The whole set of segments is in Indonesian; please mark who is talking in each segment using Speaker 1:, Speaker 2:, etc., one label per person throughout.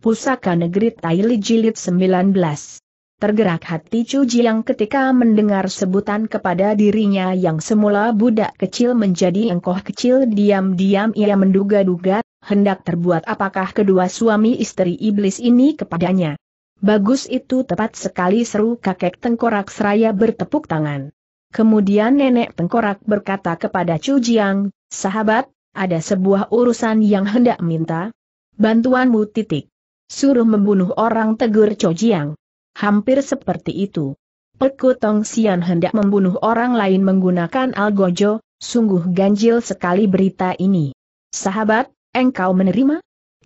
Speaker 1: Pusaka Negeri Taili Jilid 19. Tergerak hati Chu Jiang ketika mendengar sebutan kepada dirinya yang semula budak kecil menjadi engkoh kecil diam-diam ia menduga-duga, hendak terbuat apakah kedua suami istri iblis ini kepadanya. Bagus itu tepat sekali seru kakek tengkorak seraya bertepuk tangan. Kemudian nenek tengkorak berkata kepada Chu Jiang, sahabat, ada sebuah urusan yang hendak minta bantuanmu titik. Suruh membunuh orang tegur Cojiang. Hampir seperti itu. Peku Tong Sian hendak membunuh orang lain menggunakan algojo, sungguh ganjil sekali berita ini. Sahabat, engkau menerima?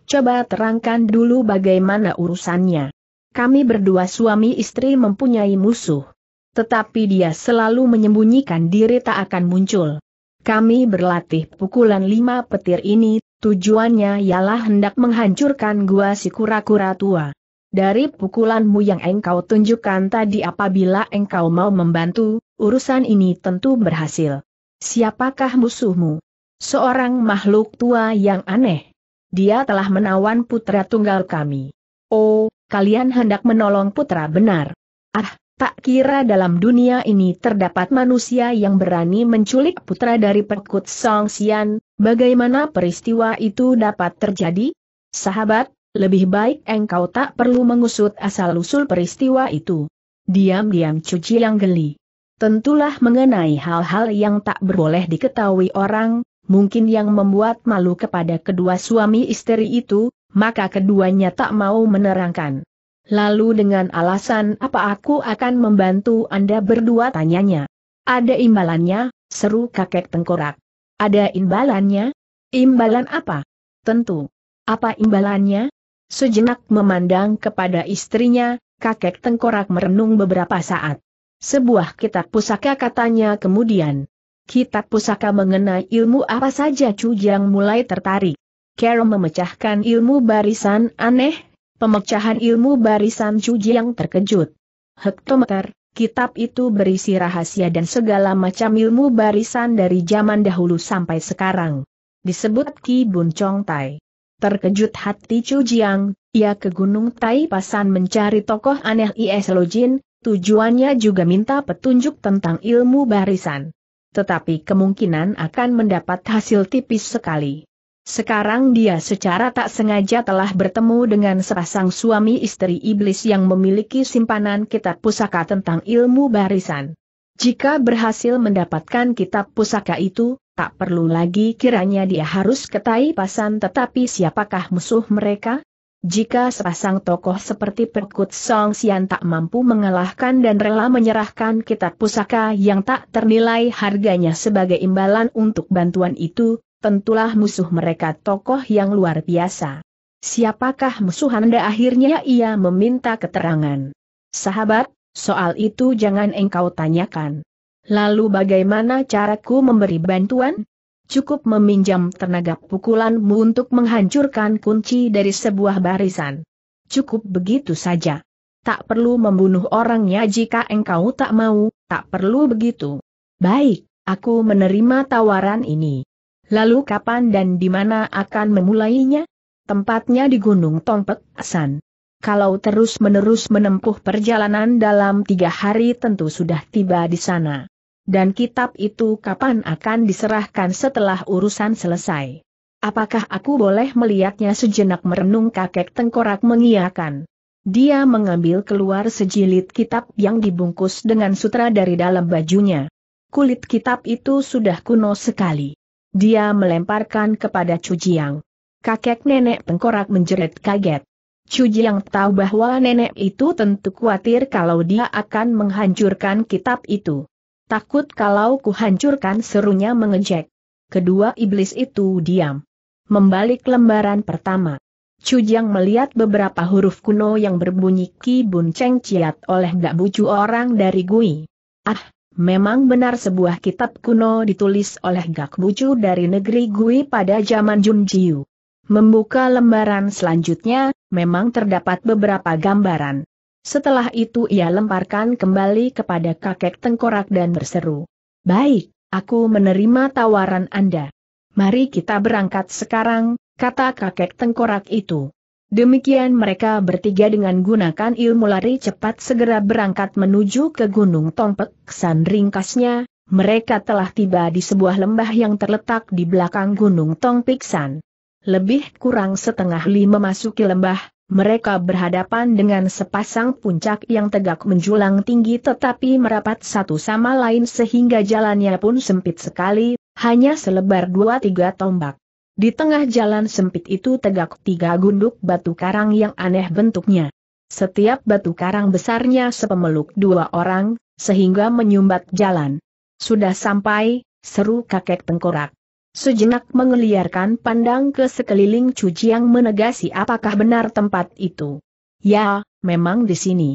Speaker 1: Coba terangkan dulu bagaimana urusannya. Kami berdua suami istri mempunyai musuh. Tetapi dia selalu menyembunyikan diri tak akan muncul. Kami berlatih pukulan lima petir ini, tujuannya ialah hendak menghancurkan gua si kura-kura tua. Dari pukulanmu yang engkau tunjukkan tadi apabila engkau mau membantu, urusan ini tentu berhasil. Siapakah musuhmu? Seorang makhluk tua yang aneh. Dia telah menawan putra tunggal kami. Oh, kalian hendak menolong putra benar. Ah, Tak kira dalam dunia ini terdapat manusia yang berani menculik putra dari Pekut Song Xian, bagaimana peristiwa itu dapat terjadi? Sahabat, lebih baik engkau tak perlu mengusut asal-usul peristiwa itu. Diam-diam cuci yang geli. Tentulah mengenai hal-hal yang tak berboleh diketahui orang, mungkin yang membuat malu kepada kedua suami istri itu, maka keduanya tak mau menerangkan. Lalu dengan alasan apa aku akan membantu Anda berdua tanyanya. Ada imbalannya, seru kakek tengkorak. Ada imbalannya? Imbalan apa? Tentu. Apa imbalannya? Sejenak memandang kepada istrinya, kakek tengkorak merenung beberapa saat. Sebuah kitab pusaka katanya kemudian. Kitab pusaka mengenai ilmu apa saja Cujang mulai tertarik. Carol memecahkan ilmu barisan aneh pemecahan ilmu barisan cuji yang terkejut. Hektometer, kitab itu berisi rahasia dan segala macam ilmu barisan dari zaman dahulu sampai sekarang. Disebut Ki Bun Chong Tai. Terkejut hati Chu Jiang, ia ke Gunung Tai Pasan mencari tokoh aneh Is Jin. tujuannya juga minta petunjuk tentang ilmu barisan. Tetapi kemungkinan akan mendapat hasil tipis sekali. Sekarang dia secara tak sengaja telah bertemu dengan sepasang suami istri iblis yang memiliki simpanan kitab pusaka tentang ilmu barisan. Jika berhasil mendapatkan kitab pusaka itu, tak perlu lagi kiranya dia harus ketai pasan tetapi siapakah musuh mereka? Jika sepasang tokoh seperti Perkut Song Sian tak mampu mengalahkan dan rela menyerahkan kitab pusaka yang tak ternilai harganya sebagai imbalan untuk bantuan itu, tentulah musuh mereka tokoh yang luar biasa. Siapakah musuh Anda akhirnya ia meminta keterangan. Sahabat, soal itu jangan engkau tanyakan. Lalu bagaimana caraku memberi bantuan? Cukup meminjam tenaga pukulanmu untuk menghancurkan kunci dari sebuah barisan. Cukup begitu saja. Tak perlu membunuh orangnya jika engkau tak mau, tak perlu begitu. Baik, aku menerima tawaran ini. Lalu kapan dan di mana akan memulainya? Tempatnya di Gunung Tongpek, San. Kalau terus-menerus menempuh perjalanan dalam tiga hari tentu sudah tiba di sana. Dan kitab itu kapan akan diserahkan setelah urusan selesai? Apakah aku boleh melihatnya sejenak merenung kakek tengkorak mengiakan? Dia mengambil keluar sejilid kitab yang dibungkus dengan sutra dari dalam bajunya. Kulit kitab itu sudah kuno sekali. Dia melemparkan kepada Cujiang. Kakek nenek tengkorak menjerit kaget. Cujiang tahu bahwa nenek itu tentu khawatir kalau dia akan menghancurkan kitab itu. Takut kalau kuhancurkan serunya mengejek. Kedua iblis itu diam. Membalik lembaran pertama. Jiang melihat beberapa huruf kuno yang berbunyi Ki Bun Cheng oleh Gak Bucu orang dari Gui. Ah, Memang benar sebuah kitab kuno ditulis oleh Gak Bucu dari negeri Gui pada zaman Junjiu. Membuka lembaran selanjutnya, memang terdapat beberapa gambaran. Setelah itu ia lemparkan kembali kepada kakek tengkorak dan berseru. Baik, aku menerima tawaran Anda. Mari kita berangkat sekarang, kata kakek tengkorak itu. Demikian mereka bertiga dengan gunakan ilmu lari cepat segera berangkat menuju ke Gunung Tongpek. San ringkasnya, mereka telah tiba di sebuah lembah yang terletak di belakang Gunung Tongpiksan. Lebih kurang setengah lima memasuki lembah, mereka berhadapan dengan sepasang puncak yang tegak menjulang tinggi tetapi merapat satu sama lain sehingga jalannya pun sempit sekali, hanya selebar dua tiga tombak. Di tengah jalan sempit itu tegak tiga gunduk batu karang yang aneh bentuknya. Setiap batu karang besarnya sepemeluk dua orang, sehingga menyumbat jalan. Sudah sampai, seru kakek tengkorak. Sejenak mengeliarkan pandang ke sekeliling Cujiang menegasi apakah benar tempat itu. Ya, memang di sini.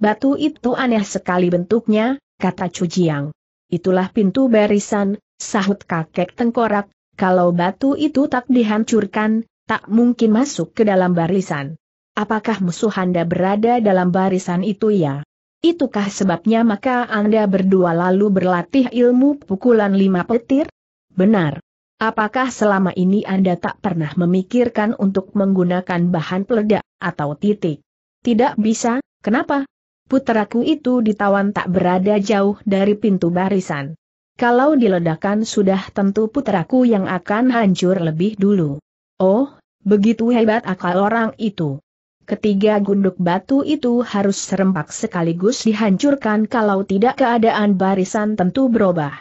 Speaker 1: Batu itu aneh sekali bentuknya, kata Cujiang. Itulah pintu barisan, sahut kakek tengkorak, kalau batu itu tak dihancurkan, tak mungkin masuk ke dalam barisan. Apakah musuh Anda berada dalam barisan itu ya? Itukah sebabnya maka Anda berdua lalu berlatih ilmu pukulan lima petir? Benar. Apakah selama ini Anda tak pernah memikirkan untuk menggunakan bahan peledak atau titik? Tidak bisa, kenapa? Puteraku itu ditawan tak berada jauh dari pintu barisan. Kalau diledakkan sudah tentu puteraku yang akan hancur lebih dulu. Oh, begitu hebat akal orang itu. Ketiga gunduk batu itu harus serempak sekaligus dihancurkan kalau tidak keadaan barisan tentu berubah.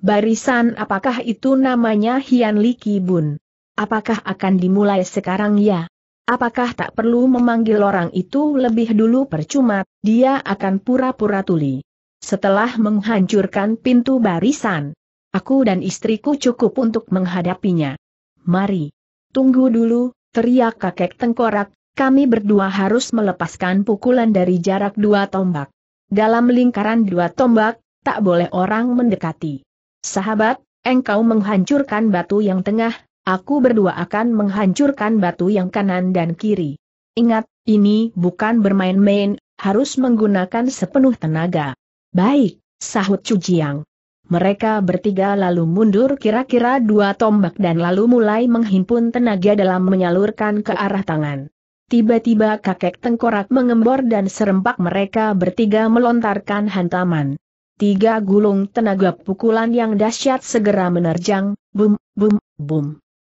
Speaker 1: Barisan apakah itu namanya Hian Li Kibun? Apakah akan dimulai sekarang ya? Apakah tak perlu memanggil orang itu lebih dulu percuma, dia akan pura-pura tuli setelah menghancurkan pintu barisan. Aku dan istriku cukup untuk menghadapinya. Mari. Tunggu dulu, teriak kakek tengkorak, kami berdua harus melepaskan pukulan dari jarak dua tombak. Dalam lingkaran dua tombak, tak boleh orang mendekati. Sahabat, engkau menghancurkan batu yang tengah, aku berdua akan menghancurkan batu yang kanan dan kiri. Ingat, ini bukan bermain-main, harus menggunakan sepenuh tenaga. Baik, sahut Cujiang. Mereka bertiga lalu mundur kira-kira dua tombak dan lalu mulai menghimpun tenaga dalam menyalurkan ke arah tangan. Tiba-tiba kakek tengkorak mengembor dan serempak mereka bertiga melontarkan hantaman. Tiga gulung tenaga pukulan yang dahsyat segera menerjang, bum, bum, bum.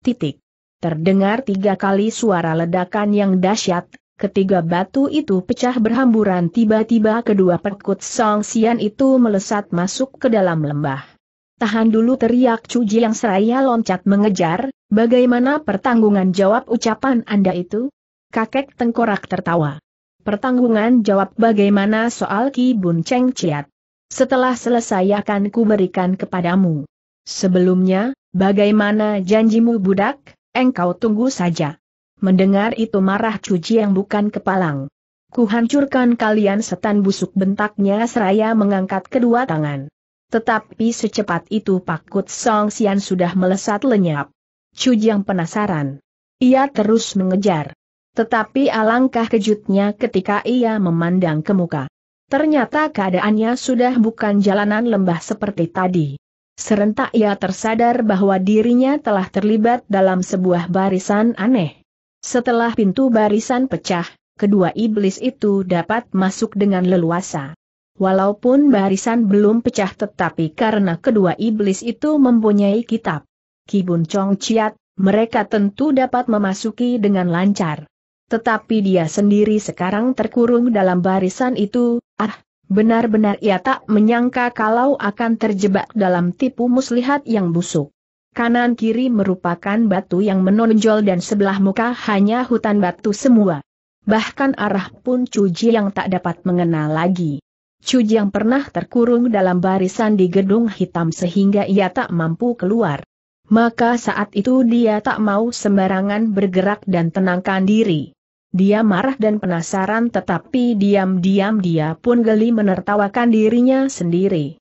Speaker 1: Titik. Terdengar tiga kali suara ledakan yang dahsyat, Ketiga batu itu pecah berhamburan tiba-tiba kedua perkut Song Sian itu melesat masuk ke dalam lembah. Tahan dulu teriak Cuji yang seraya loncat mengejar, bagaimana pertanggungan jawab ucapan Anda itu? Kakek tengkorak tertawa. Pertanggungan jawab bagaimana soal Ki Bun Cheng Ciat? Setelah selesai akan ku kepadamu. Sebelumnya, bagaimana janjimu budak, engkau tunggu saja. Mendengar itu marah cuci yang bukan kepalang. Kuhancurkan kalian setan busuk bentaknya seraya mengangkat kedua tangan. Tetapi secepat itu Pakut Song Sian sudah melesat lenyap. Cujiang penasaran. Ia terus mengejar. Tetapi alangkah kejutnya ketika ia memandang ke muka. Ternyata keadaannya sudah bukan jalanan lembah seperti tadi. Serentak ia tersadar bahwa dirinya telah terlibat dalam sebuah barisan aneh. Setelah pintu barisan pecah, kedua iblis itu dapat masuk dengan leluasa. Walaupun barisan belum pecah tetapi karena kedua iblis itu mempunyai kitab Kibun Chong Chiat, mereka tentu dapat memasuki dengan lancar. Tetapi dia sendiri sekarang terkurung dalam barisan itu, ah, benar-benar ia tak menyangka kalau akan terjebak dalam tipu muslihat yang busuk kanan kiri merupakan batu yang menonjol dan sebelah muka hanya hutan batu semua. Bahkan arah pun Cuji yang tak dapat mengenal lagi. Cuji yang pernah terkurung dalam barisan di gedung hitam sehingga ia tak mampu keluar. Maka saat itu dia tak mau sembarangan bergerak dan tenangkan diri. Dia marah dan penasaran tetapi diam-diam dia pun geli menertawakan dirinya sendiri.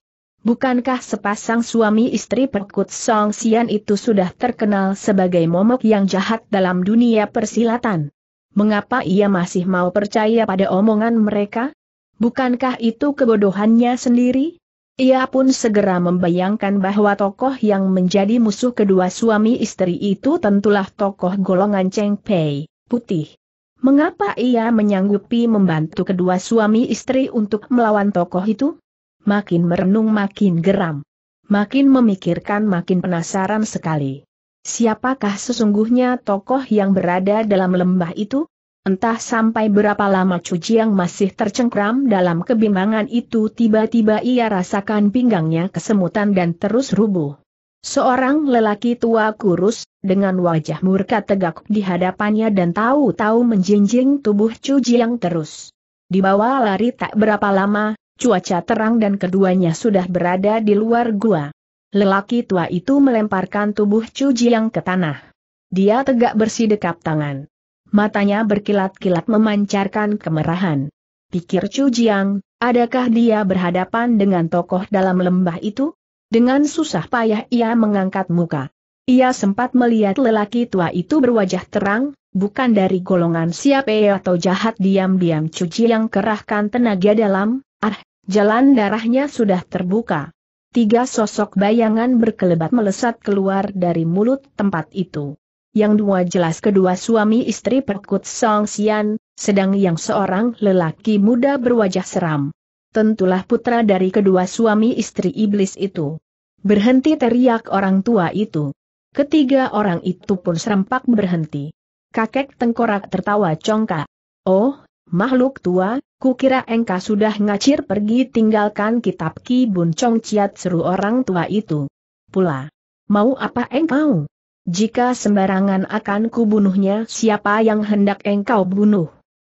Speaker 1: Bukankah sepasang suami istri Perkut Song Sian itu sudah terkenal sebagai momok yang jahat dalam dunia persilatan? Mengapa ia masih mau percaya pada omongan mereka? Bukankah itu kebodohannya sendiri? Ia pun segera membayangkan bahwa tokoh yang menjadi musuh kedua suami istri itu tentulah tokoh golongan Cheng Pei, putih. Mengapa ia menyanggupi membantu kedua suami istri untuk melawan tokoh itu? makin merenung makin geram. Makin memikirkan makin penasaran sekali. Siapakah sesungguhnya tokoh yang berada dalam lembah itu? Entah sampai berapa lama Cuci yang masih tercengkram dalam kebimbangan itu tiba-tiba ia rasakan pinggangnya kesemutan dan terus rubuh. Seorang lelaki tua kurus, dengan wajah murka tegak di hadapannya dan tahu-tahu menjinjing tubuh Cuci yang terus. Dibawa lari tak berapa lama, cuaca terang dan keduanya sudah berada di luar gua. Lelaki tua itu melemparkan tubuh Chu Jiang ke tanah. Dia tegak bersih bersidekap tangan. Matanya berkilat-kilat memancarkan kemerahan. Pikir Chu Jiang, adakah dia berhadapan dengan tokoh dalam lembah itu? Dengan susah payah ia mengangkat muka. Ia sempat melihat lelaki tua itu berwajah terang, bukan dari golongan siapa atau jahat diam-diam Chu Jiang kerahkan tenaga dalam, Jalan darahnya sudah terbuka. Tiga sosok bayangan berkelebat melesat keluar dari mulut tempat itu. Yang dua jelas kedua suami istri Perkut Song Xian, sedang yang seorang lelaki muda berwajah seram. Tentulah putra dari kedua suami istri iblis itu. Berhenti teriak orang tua itu. Ketiga orang itu pun serempak berhenti. Kakek tengkorak tertawa congkak. Oh, Makhluk tua, kukira engkau sudah ngacir pergi tinggalkan kitab Ki Bun Chong Ciat seru orang tua itu. Pula. Mau apa engkau? Jika sembarangan akan kubunuhnya siapa yang hendak engkau bunuh?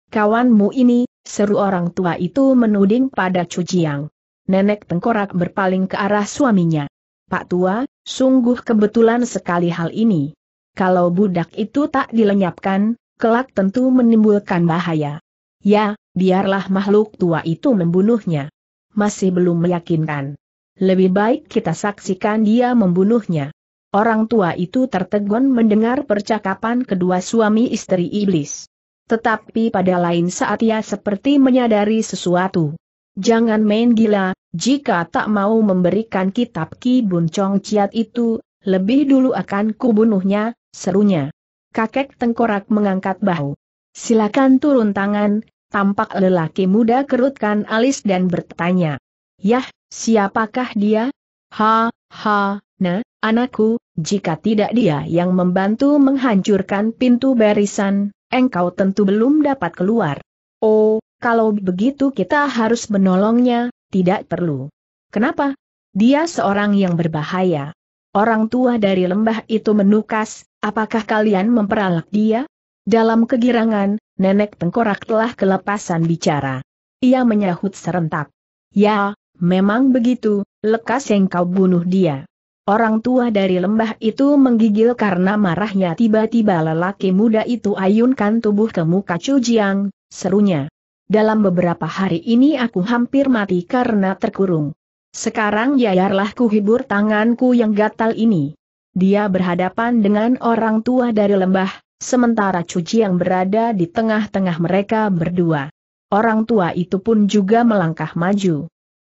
Speaker 1: Kawanmu ini, seru orang tua itu menuding pada cuciang. Nenek tengkorak berpaling ke arah suaminya. Pak tua, sungguh kebetulan sekali hal ini. Kalau budak itu tak dilenyapkan, kelak tentu menimbulkan bahaya. Ya, biarlah makhluk tua itu membunuhnya. Masih belum meyakinkan. Lebih baik kita saksikan dia membunuhnya. Orang tua itu tertegun mendengar percakapan kedua suami istri iblis. Tetapi pada lain saat ia seperti menyadari sesuatu. Jangan main gila, jika tak mau memberikan kitab Ki Bun Chong Ciat itu, lebih dulu akan kubunuhnya, serunya. Kakek tengkorak mengangkat bahu. Silakan turun tangan, tampak lelaki muda kerutkan alis dan bertanya. Yah, siapakah dia? Ha, ha, nah, anakku, jika tidak dia yang membantu menghancurkan pintu barisan, engkau tentu belum dapat keluar. Oh, kalau begitu kita harus menolongnya, tidak perlu. Kenapa? Dia seorang yang berbahaya. Orang tua dari lembah itu menukas, apakah kalian memperalat dia? Dalam kegirangan, nenek tengkorak telah kelepasan bicara. Ia menyahut serentak. Ya, memang begitu, lekas yang kau bunuh dia. Orang tua dari lembah itu menggigil karena marahnya tiba-tiba lelaki muda itu ayunkan tubuh ke muka Jiang, serunya. Dalam beberapa hari ini aku hampir mati karena terkurung. Sekarang yayarlah ku hibur tanganku yang gatal ini. Dia berhadapan dengan orang tua dari lembah, sementara Cuci yang berada di tengah-tengah mereka berdua. Orang tua itu pun juga melangkah maju.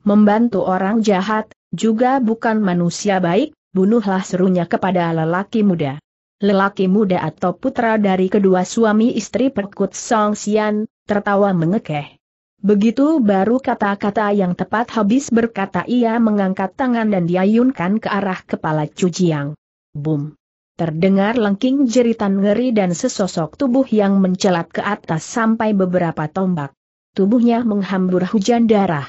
Speaker 1: Membantu orang jahat, juga bukan manusia baik, bunuhlah serunya kepada lelaki muda. Lelaki muda atau putra dari kedua suami istri Perkut Song Xian, tertawa mengekeh. Begitu baru kata-kata yang tepat habis berkata ia mengangkat tangan dan diayunkan ke arah kepala Cujiang. Boom. Terdengar lengking jeritan ngeri dan sesosok tubuh yang mencelat ke atas sampai beberapa tombak. Tubuhnya menghambur hujan darah.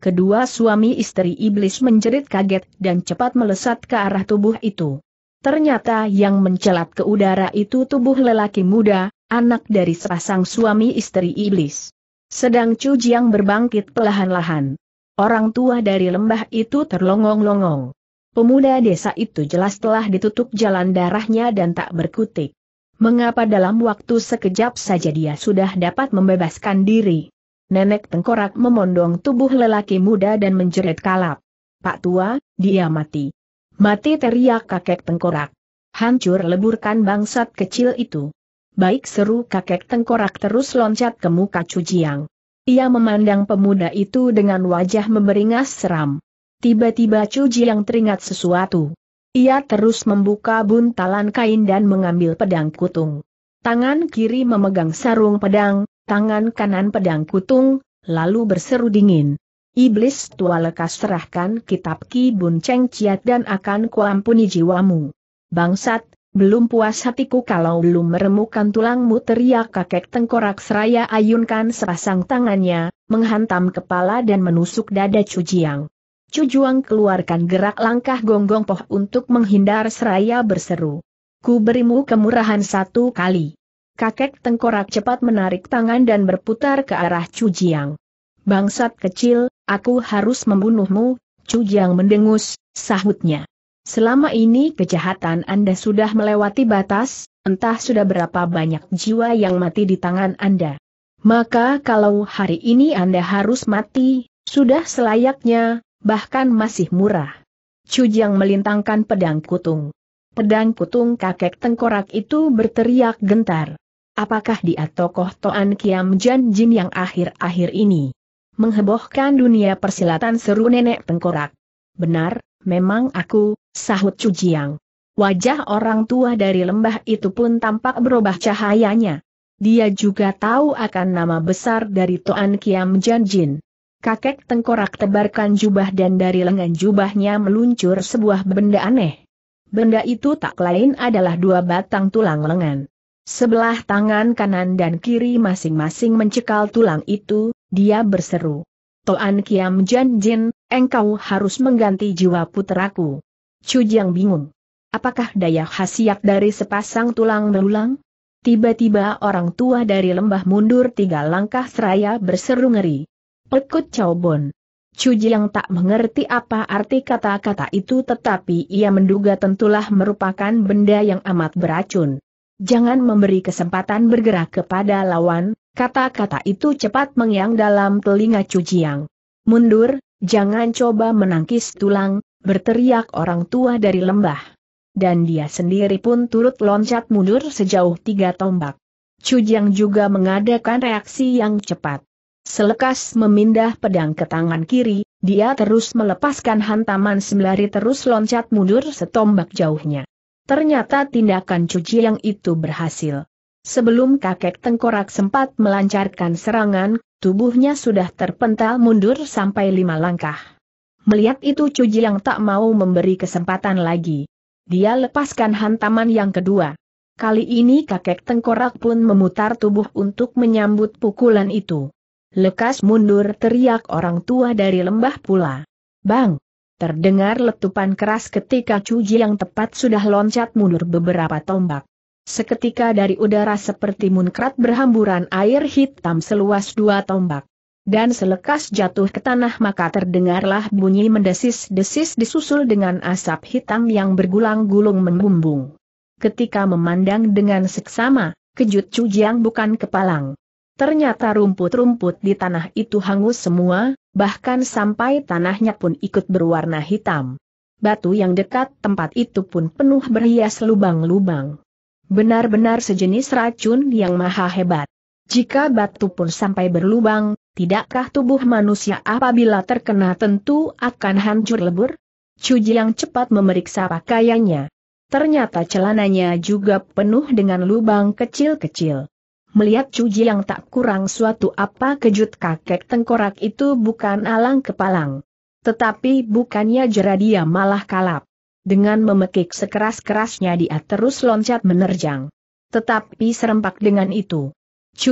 Speaker 1: Kedua suami istri iblis menjerit kaget dan cepat melesat ke arah tubuh itu. Ternyata yang mencelat ke udara itu tubuh lelaki muda, anak dari sepasang suami istri iblis. Sedang Chu yang berbangkit pelahan-lahan. Orang tua dari lembah itu terlongong-longong. Pemuda desa itu jelas telah ditutup jalan darahnya dan tak berkutik. Mengapa dalam waktu sekejap saja dia sudah dapat membebaskan diri? Nenek tengkorak memondong tubuh lelaki muda dan menjerit kalap. Pak tua, dia mati. Mati teriak kakek tengkorak. Hancur leburkan bangsat kecil itu. Baik seru kakek tengkorak terus loncat ke muka Cujiang. Ia memandang pemuda itu dengan wajah memberingas seram. Tiba-tiba Chu Jiang teringat sesuatu. Ia terus membuka buntalan kain dan mengambil pedang kutung. Tangan kiri memegang sarung pedang, tangan kanan pedang kutung, lalu berseru dingin. Iblis tua lekas serahkan kitab Ki Bun Cheng Ciat dan akan kuampuni jiwamu. Bangsat, belum puas hatiku kalau belum meremukan tulangmu teriak kakek tengkorak seraya ayunkan sepasang tangannya, menghantam kepala dan menusuk dada Chu Jiang. Cujuang keluarkan gerak langkah gonggong poh untuk menghindar seraya berseru. Ku berimu kemurahan satu kali. Kakek tengkorak cepat menarik tangan dan berputar ke arah Cujiang. Bangsat kecil, aku harus membunuhmu, Cujiang mendengus, sahutnya. Selama ini kejahatan Anda sudah melewati batas, entah sudah berapa banyak jiwa yang mati di tangan Anda. Maka kalau hari ini Anda harus mati, sudah selayaknya, bahkan masih murah. Jiang melintangkan pedang kutung. Pedang kutung kakek tengkorak itu berteriak gentar. Apakah dia tokoh Toan Kiam Jan Jin yang akhir-akhir ini menghebohkan dunia persilatan seru nenek tengkorak? Benar, memang aku, sahut Cujiang. Wajah orang tua dari lembah itu pun tampak berubah cahayanya. Dia juga tahu akan nama besar dari Toan Kiam Jan Jin. Kakek tengkorak tebarkan jubah dan dari lengan jubahnya meluncur sebuah benda aneh. Benda itu tak lain adalah dua batang tulang lengan. Sebelah tangan kanan dan kiri masing-masing mencekal tulang itu, dia berseru. Toan Kiam Jan Jin, engkau harus mengganti jiwa puteraku. Cujang bingung. Apakah daya khasiat dari sepasang tulang belulang? Tiba-tiba orang tua dari lembah mundur tiga langkah seraya berseru ngeri. Pekut Caubon. Chu Jiang tak mengerti apa arti kata-kata itu tetapi ia menduga tentulah merupakan benda yang amat beracun. Jangan memberi kesempatan bergerak kepada lawan, kata-kata itu cepat mengiang dalam telinga Jiang. Mundur, jangan coba menangkis tulang, berteriak orang tua dari lembah. Dan dia sendiri pun turut loncat mundur sejauh tiga tombak. Jiang juga mengadakan reaksi yang cepat. Selekas memindah pedang ke tangan kiri, dia terus melepaskan hantaman sembari terus loncat mundur setombak jauhnya. Ternyata tindakan cuci yang itu berhasil. Sebelum kakek tengkorak sempat melancarkan serangan, tubuhnya sudah terpental mundur sampai lima langkah. Melihat itu cuci yang tak mau memberi kesempatan lagi. Dia lepaskan hantaman yang kedua. Kali ini kakek tengkorak pun memutar tubuh untuk menyambut pukulan itu. Lekas mundur teriak orang tua dari lembah pula. Bang! Terdengar letupan keras ketika cuji yang tepat sudah loncat mundur beberapa tombak. Seketika dari udara seperti munkrat berhamburan air hitam seluas dua tombak. Dan selekas jatuh ke tanah maka terdengarlah bunyi mendesis-desis disusul dengan asap hitam yang bergulang-gulung membumbung. Ketika memandang dengan seksama, kejut yang bukan kepalang. Ternyata rumput-rumput di tanah itu hangus semua, bahkan sampai tanahnya pun ikut berwarna hitam. Batu yang dekat tempat itu pun penuh berhias lubang-lubang. Benar-benar sejenis racun yang maha hebat. Jika batu pun sampai berlubang, tidakkah tubuh manusia apabila terkena tentu akan hancur lebur? Cuji yang cepat memeriksa pakaiannya. Ternyata celananya juga penuh dengan lubang kecil-kecil. Melihat cuji yang tak kurang suatu apa kejut kakek tengkorak itu bukan alang kepalang. Tetapi bukannya jera dia malah kalap. Dengan memekik sekeras-kerasnya dia terus loncat menerjang. Tetapi serempak dengan itu.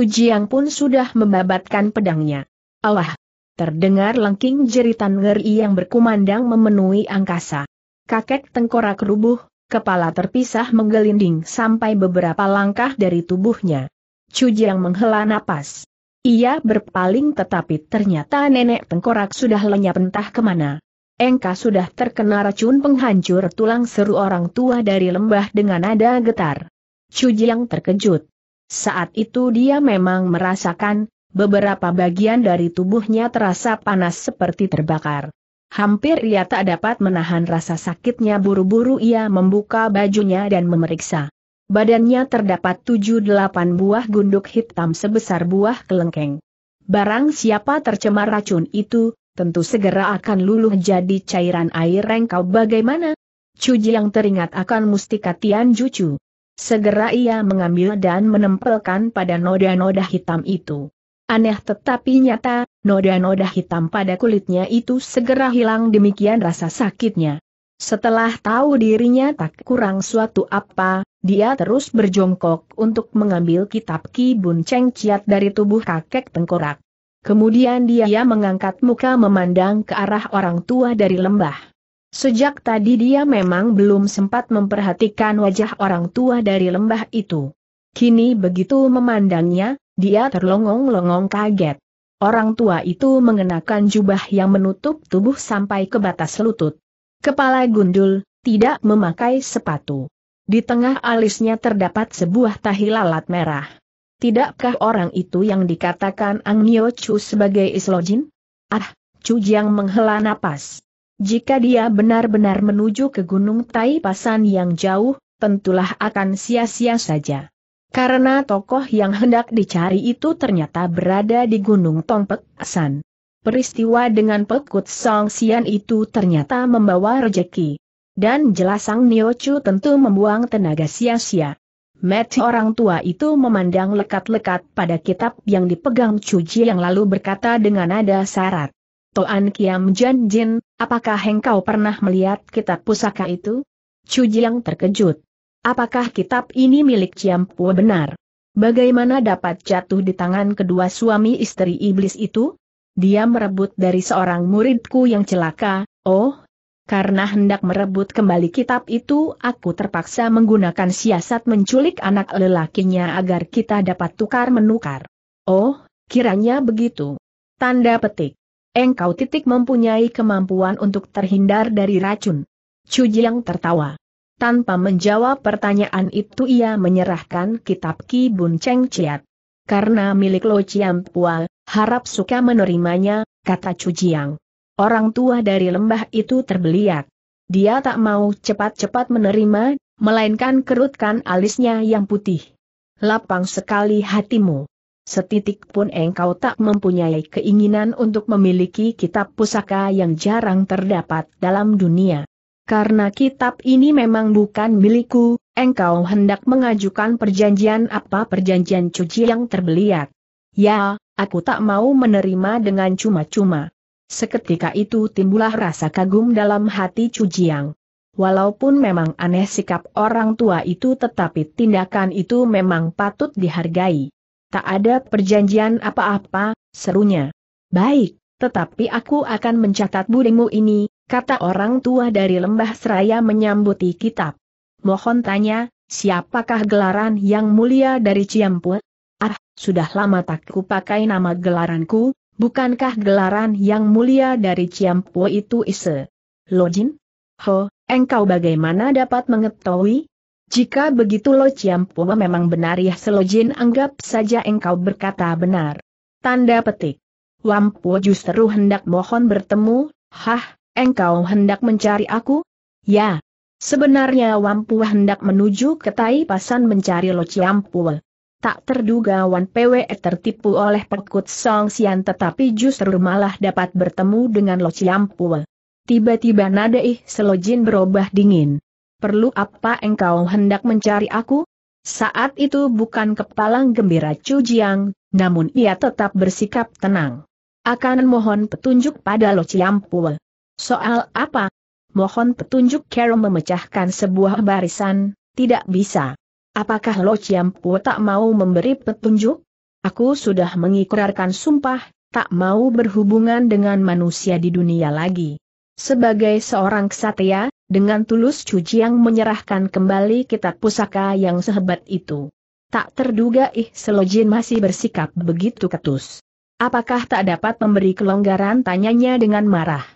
Speaker 1: yang pun sudah membabatkan pedangnya. Allah, Terdengar lengking jeritan ngeri yang berkumandang memenuhi angkasa. Kakek tengkorak rubuh, kepala terpisah menggelinding sampai beberapa langkah dari tubuhnya. Cujiang menghela napas. Ia berpaling tetapi ternyata nenek tengkorak sudah lenyap entah kemana. Engka sudah terkena racun penghancur tulang seru orang tua dari lembah dengan nada getar. Cujiang terkejut. Saat itu dia memang merasakan, beberapa bagian dari tubuhnya terasa panas seperti terbakar. Hampir ia tak dapat menahan rasa sakitnya buru-buru ia membuka bajunya dan memeriksa. Badannya terdapat tujuh delapan buah gunduk hitam sebesar buah kelengkeng. Barang siapa tercemar racun itu, tentu segera akan luluh jadi cairan air rengkau bagaimana? Cuji yang teringat akan mustika Tian Jucu. Segera ia mengambil dan menempelkan pada noda-noda hitam itu. Aneh tetapi nyata, noda-noda hitam pada kulitnya itu segera hilang demikian rasa sakitnya. Setelah tahu dirinya tak kurang suatu apa, dia terus berjongkok untuk mengambil kitab Ki Bun Cheng Ciat dari tubuh kakek tengkorak. Kemudian dia mengangkat muka memandang ke arah orang tua dari lembah. Sejak tadi dia memang belum sempat memperhatikan wajah orang tua dari lembah itu. Kini begitu memandangnya, dia terlongong-longong kaget. Orang tua itu mengenakan jubah yang menutup tubuh sampai ke batas lutut. Kepala gundul, tidak memakai sepatu. Di tengah alisnya terdapat sebuah tahi lalat merah. Tidakkah orang itu yang dikatakan Ang Nio Chu sebagai Islojin? Ah, Chu Jiang menghela napas. Jika dia benar-benar menuju ke Gunung Tai Pasan yang jauh, tentulah akan sia-sia saja. Karena tokoh yang hendak dicari itu ternyata berada di Gunung Tongpek Asan. Peristiwa dengan Pekut Song Sian itu ternyata membawa rejeki. Dan jelas Sang Chu tentu membuang tenaga sia-sia. Mat orang tua itu memandang lekat-lekat pada kitab yang dipegang Cuji yang lalu berkata dengan nada syarat. Toan Kiam Jan Jin, apakah engkau pernah melihat kitab pusaka itu? Cuji yang terkejut. Apakah kitab ini milik Ciam Pua benar? Bagaimana dapat jatuh di tangan kedua suami istri iblis itu? Dia merebut dari seorang muridku yang celaka, oh, karena hendak merebut kembali kitab itu aku terpaksa menggunakan siasat menculik anak lelakinya agar kita dapat tukar-menukar. Oh, kiranya begitu. Tanda petik. Engkau titik mempunyai kemampuan untuk terhindar dari racun. Chu Jiang tertawa. Tanpa menjawab pertanyaan itu ia menyerahkan kitab Ki Bun Cheng Chiat. Karena milik Lo Chiang Pua, harap suka menerimanya, kata Chu Cujiang orang tua dari lembah itu terbeliak. Dia tak mau cepat-cepat menerima, melainkan kerutkan alisnya yang putih. Lapang sekali hatimu. Setitik pun engkau tak mempunyai keinginan untuk memiliki kitab pusaka yang jarang terdapat dalam dunia. Karena kitab ini memang bukan milikku, engkau hendak mengajukan perjanjian apa perjanjian cuci yang terbeliak. Ya, aku tak mau menerima dengan cuma-cuma. Seketika itu timbullah rasa kagum dalam hati Cujiang. Walaupun memang aneh sikap orang tua itu tetapi tindakan itu memang patut dihargai. Tak ada perjanjian apa-apa, serunya. Baik, tetapi aku akan mencatat budimu ini, kata orang tua dari lembah seraya menyambuti kitab. Mohon tanya, siapakah gelaran yang mulia dari Ciampu? Ah, sudah lama tak kupakai nama gelaranku, Bukankah gelaran yang mulia dari Ciampo itu Ise? Lojin? Ho, engkau bagaimana dapat mengetahui? Jika begitu Lo Ciampo memang benar ya Selojin anggap saja engkau berkata benar. Tanda petik. Wampu justru hendak mohon bertemu, hah, engkau hendak mencari aku? Ya. Sebenarnya Wampu hendak menuju ke Tai Pasan mencari Lo Ciampo. Tak terduga Wan Pwe tertipu oleh Pekut Song Sian tetapi justru malah dapat bertemu dengan Lo Ciampul. Tiba-tiba nada ih selojin berubah dingin. Perlu apa engkau hendak mencari aku? Saat itu bukan kepalang gembira Chu Jiang, namun ia tetap bersikap tenang. Akan mohon petunjuk pada Lo Ciampul. Soal apa? Mohon petunjuk Carol memecahkan sebuah barisan, tidak bisa. Apakah Lo Chiampu tak mau memberi petunjuk? Aku sudah mengikrarkan sumpah, tak mau berhubungan dengan manusia di dunia lagi. Sebagai seorang ksatria, dengan tulus cuci yang menyerahkan kembali kitab pusaka yang sehebat itu. Tak terduga Ih Selojin masih bersikap begitu ketus. Apakah tak dapat memberi kelonggaran tanyanya dengan marah?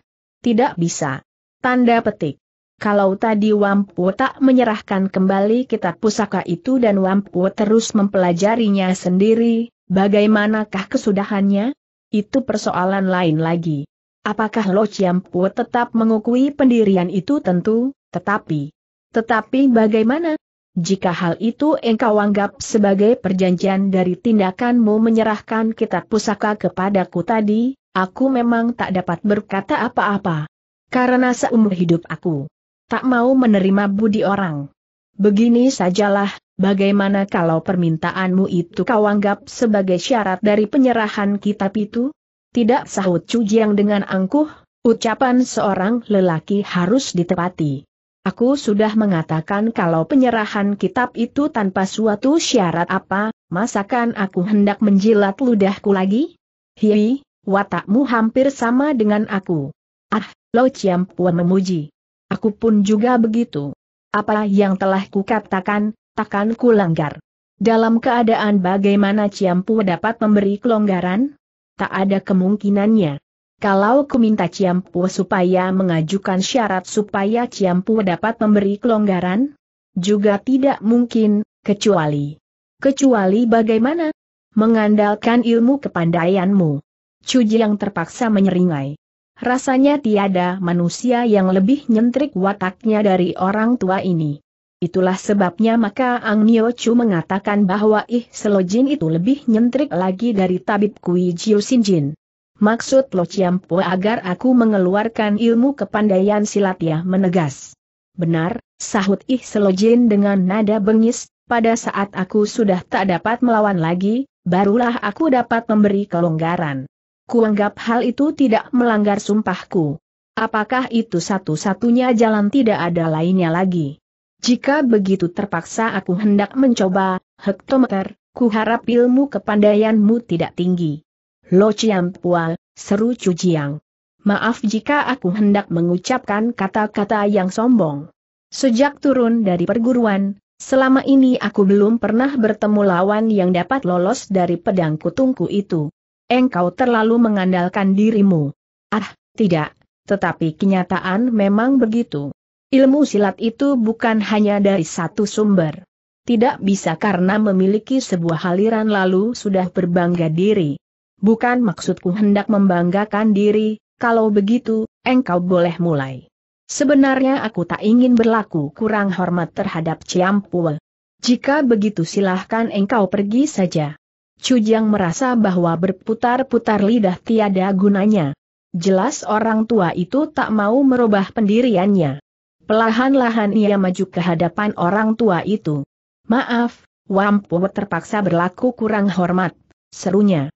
Speaker 1: Tidak bisa. Tanda petik. Kalau tadi Wampu tak menyerahkan kembali kitab pusaka itu dan Wampu terus mempelajarinya sendiri, bagaimanakah kesudahannya? Itu persoalan lain lagi. Apakah Lo Chiampu tetap mengukui pendirian itu tentu, tetapi... Tetapi bagaimana? Jika hal itu engkau anggap sebagai perjanjian dari tindakanmu menyerahkan kitab pusaka kepadaku tadi, aku memang tak dapat berkata apa-apa. Karena seumur hidup aku Tak mau menerima budi orang. Begini sajalah, bagaimana kalau permintaanmu itu kau anggap sebagai syarat dari penyerahan kitab itu? Tidak sahut yang dengan angkuh, ucapan seorang lelaki harus ditepati. Aku sudah mengatakan kalau penyerahan kitab itu tanpa suatu syarat apa, masakan aku hendak menjilat ludahku lagi? Hihi, watakmu hampir sama dengan aku. Ah, Lo ciampuan memuji. Aku pun juga begitu. Apa yang telah kukatakan, takkan kulanggar. Dalam keadaan bagaimana Ciampu dapat memberi kelonggaran? Tak ada kemungkinannya. Kalau ku minta Ciampu supaya mengajukan syarat supaya Ciampu dapat memberi kelonggaran? Juga tidak mungkin, kecuali. Kecuali bagaimana? Mengandalkan ilmu kepandaianmu. Cuji yang terpaksa menyeringai. Rasanya tiada manusia yang lebih nyentrik wataknya dari orang tua ini. Itulah sebabnya maka Ang Nio Chu mengatakan bahwa Ih Selojin itu lebih nyentrik lagi dari tabib Kui Jiu Jin. Maksud Lo Po agar aku mengeluarkan ilmu kepandaian silat ya menegas. Benar, sahut Ih Selojin dengan nada bengis, pada saat aku sudah tak dapat melawan lagi, barulah aku dapat memberi kelonggaran kuanggap hal itu tidak melanggar sumpahku. Apakah itu satu-satunya jalan tidak ada lainnya lagi? Jika begitu terpaksa aku hendak mencoba, hektometer, ku harap ilmu kepandaianmu tidak tinggi. Lo Chiam Pua, seru Cujiang. Maaf jika aku hendak mengucapkan kata-kata yang sombong. Sejak turun dari perguruan, selama ini aku belum pernah bertemu lawan yang dapat lolos dari pedang kutungku itu. Engkau terlalu mengandalkan dirimu. Ah, tidak, tetapi kenyataan memang begitu. Ilmu silat itu bukan hanya dari satu sumber. Tidak bisa karena memiliki sebuah haliran lalu sudah berbangga diri. Bukan maksudku hendak membanggakan diri, kalau begitu, engkau boleh mulai. Sebenarnya aku tak ingin berlaku kurang hormat terhadap Ciampul. Jika begitu silahkan engkau pergi saja. Jiang merasa bahwa berputar-putar lidah tiada gunanya. Jelas orang tua itu tak mau merubah pendiriannya. Pelahan-lahan ia maju ke hadapan orang tua itu. Maaf, Wampu terpaksa berlaku kurang hormat, serunya.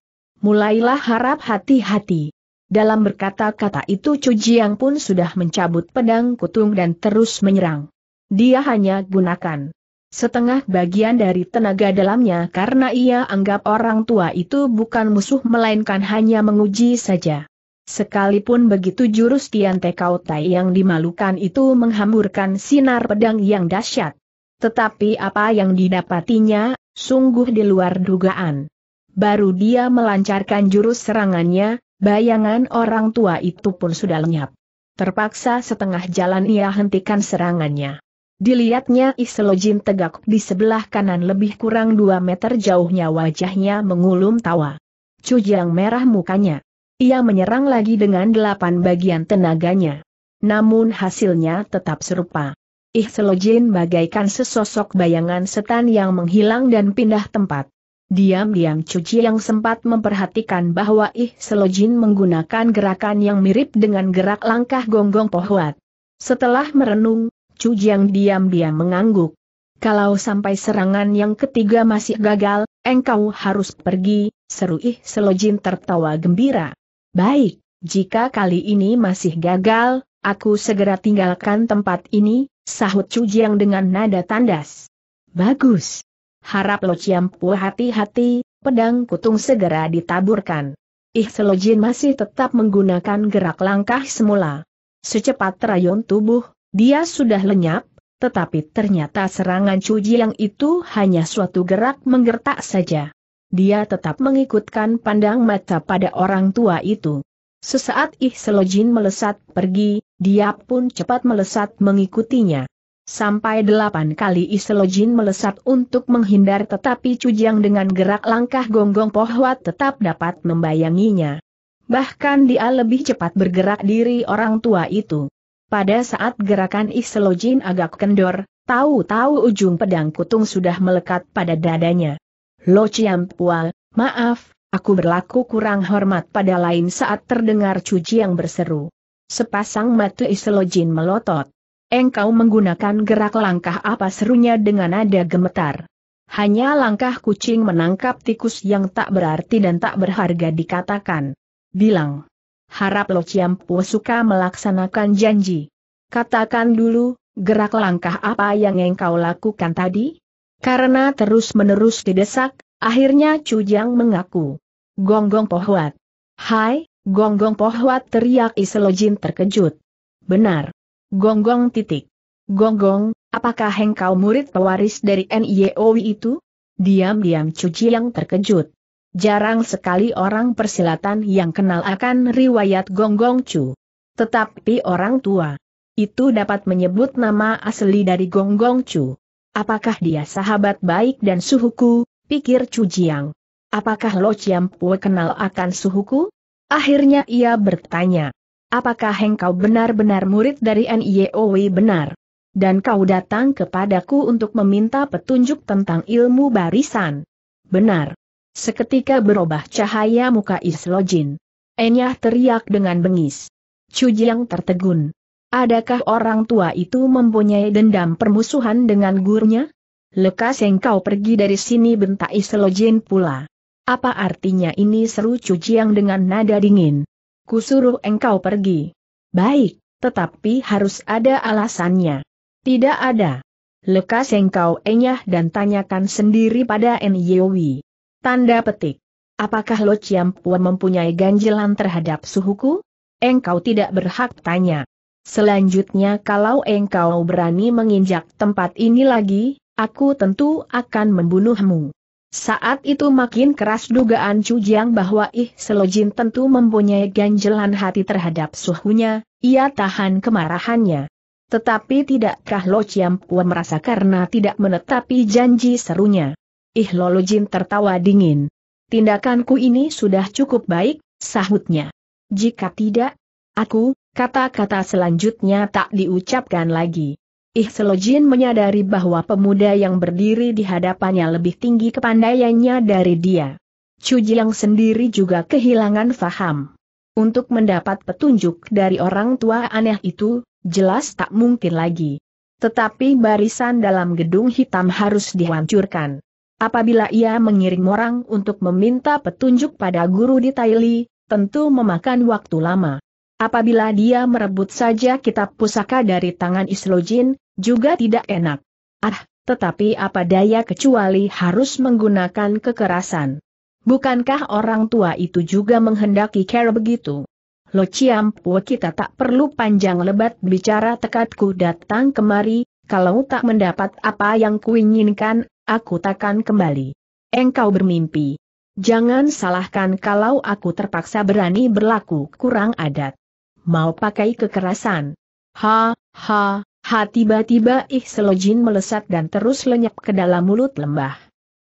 Speaker 1: Mulailah harap hati-hati. Dalam berkata-kata itu Cujiang pun sudah mencabut pedang kutung dan terus menyerang. Dia hanya gunakan setengah bagian dari tenaga dalamnya karena ia anggap orang tua itu bukan musuh melainkan hanya menguji saja. Sekalipun begitu jurus Tian Tekau Tai yang dimalukan itu menghamburkan sinar pedang yang dahsyat. Tetapi apa yang didapatinya, sungguh di luar dugaan. Baru dia melancarkan jurus serangannya, bayangan orang tua itu pun sudah lenyap. Terpaksa setengah jalan ia hentikan serangannya. Dilihatnya Iselojin tegak di sebelah kanan lebih kurang 2 meter jauhnya wajahnya mengulum tawa. Cujang merah mukanya. Ia menyerang lagi dengan delapan bagian tenaganya. Namun hasilnya tetap serupa. Ihselojin bagaikan sesosok bayangan setan yang menghilang dan pindah tempat. Diam-diam Cuci yang sempat memperhatikan bahwa Ihselojin menggunakan gerakan yang mirip dengan gerak langkah gonggong pohuat. Setelah merenung, Jiang diam-diam mengangguk. Kalau sampai serangan yang ketiga masih gagal, engkau harus pergi, seru Ih Selojin tertawa gembira. Baik, jika kali ini masih gagal, aku segera tinggalkan tempat ini, sahut Jiang dengan nada tandas. Bagus. Harap Lo Ciampu hati-hati, pedang kutung segera ditaburkan. Ih Selojin masih tetap menggunakan gerak langkah semula. Secepat rayon tubuh, dia sudah lenyap, tetapi ternyata serangan cuji yang itu hanya suatu gerak menggertak saja. Dia tetap mengikutkan pandang mata pada orang tua itu. Sesaat Ih Selojin melesat pergi, dia pun cepat melesat mengikutinya. Sampai delapan kali Iselojin melesat untuk menghindar tetapi cujiang dengan gerak langkah gonggong pohwat tetap dapat membayanginya. Bahkan dia lebih cepat bergerak diri orang tua itu. Pada saat gerakan Iselojin agak kendor, tahu-tahu ujung pedang kutung sudah melekat pada dadanya. Lo Ciampua, maaf, aku berlaku kurang hormat pada lain saat terdengar cuci yang berseru. Sepasang mata Iselojin melotot. Engkau menggunakan gerak langkah apa serunya dengan nada gemetar. Hanya langkah kucing menangkap tikus yang tak berarti dan tak berharga dikatakan. Bilang harap Lo Chiam Pu suka melaksanakan janji. Katakan dulu, gerak langkah apa yang engkau lakukan tadi? Karena terus-menerus didesak, akhirnya Jiang mengaku. Gonggong Pohuat. Hai, Gonggong Pohuat teriak Iselojin terkejut. Benar. Gonggong titik. Gonggong, apakah engkau murid pewaris dari NIOW itu? Diam-diam Chu Jiang terkejut. Jarang sekali orang persilatan yang kenal akan riwayat Gonggong Chu. Tetapi orang tua itu dapat menyebut nama asli dari Gonggong Chu. Apakah dia sahabat baik dan suhuku, pikir Chu Jiang. Apakah Lo Chiam Pue kenal akan suhuku? Akhirnya ia bertanya. Apakah engkau benar-benar murid dari Nyeowi benar? Dan kau datang kepadaku untuk meminta petunjuk tentang ilmu barisan? Benar. Seketika berubah cahaya muka Islojin. Enyah teriak dengan bengis. Cujiang tertegun. Adakah orang tua itu mempunyai dendam permusuhan dengan gurunya? Lekas engkau pergi dari sini bentak Islojin pula. Apa artinya ini seru Cujiang dengan nada dingin? Kusuruh engkau pergi. Baik, tetapi harus ada alasannya. Tidak ada. Lekas engkau enyah dan tanyakan sendiri pada Nyewi. Tanda petik. Apakah Lo Puan mempunyai ganjilan terhadap suhuku? Engkau tidak berhak tanya. Selanjutnya kalau engkau berani menginjak tempat ini lagi, aku tentu akan membunuhmu. Saat itu makin keras dugaan Chu Jiang bahwa Ih Selojin tentu mempunyai ganjelan hati terhadap suhunya, ia tahan kemarahannya. Tetapi tidakkah Lo Puan merasa karena tidak menetapi janji serunya? Ih lolo Jin tertawa dingin. Tindakanku ini sudah cukup baik, sahutnya. Jika tidak, aku, kata-kata selanjutnya tak diucapkan lagi. Ih Selojin menyadari bahwa pemuda yang berdiri di hadapannya lebih tinggi kepandaiannya dari dia. Jiang sendiri juga kehilangan faham. Untuk mendapat petunjuk dari orang tua aneh itu, jelas tak mungkin lagi. Tetapi barisan dalam gedung hitam harus dihancurkan. Apabila ia mengiring orang untuk meminta petunjuk pada guru di Taili, tentu memakan waktu lama. Apabila dia merebut saja kitab pusaka dari tangan Islojin, juga tidak enak. Ah, tetapi apa daya kecuali harus menggunakan kekerasan. Bukankah orang tua itu juga menghendaki care begitu? Lo Ciampu kita tak perlu panjang lebat bicara tekadku datang kemari, kalau tak mendapat apa yang kuinginkan, aku takkan kembali. Engkau bermimpi. Jangan salahkan kalau aku terpaksa berani berlaku kurang adat. Mau pakai kekerasan. Ha, ha, ha tiba-tiba ih selojin melesat dan terus lenyap ke dalam mulut lembah.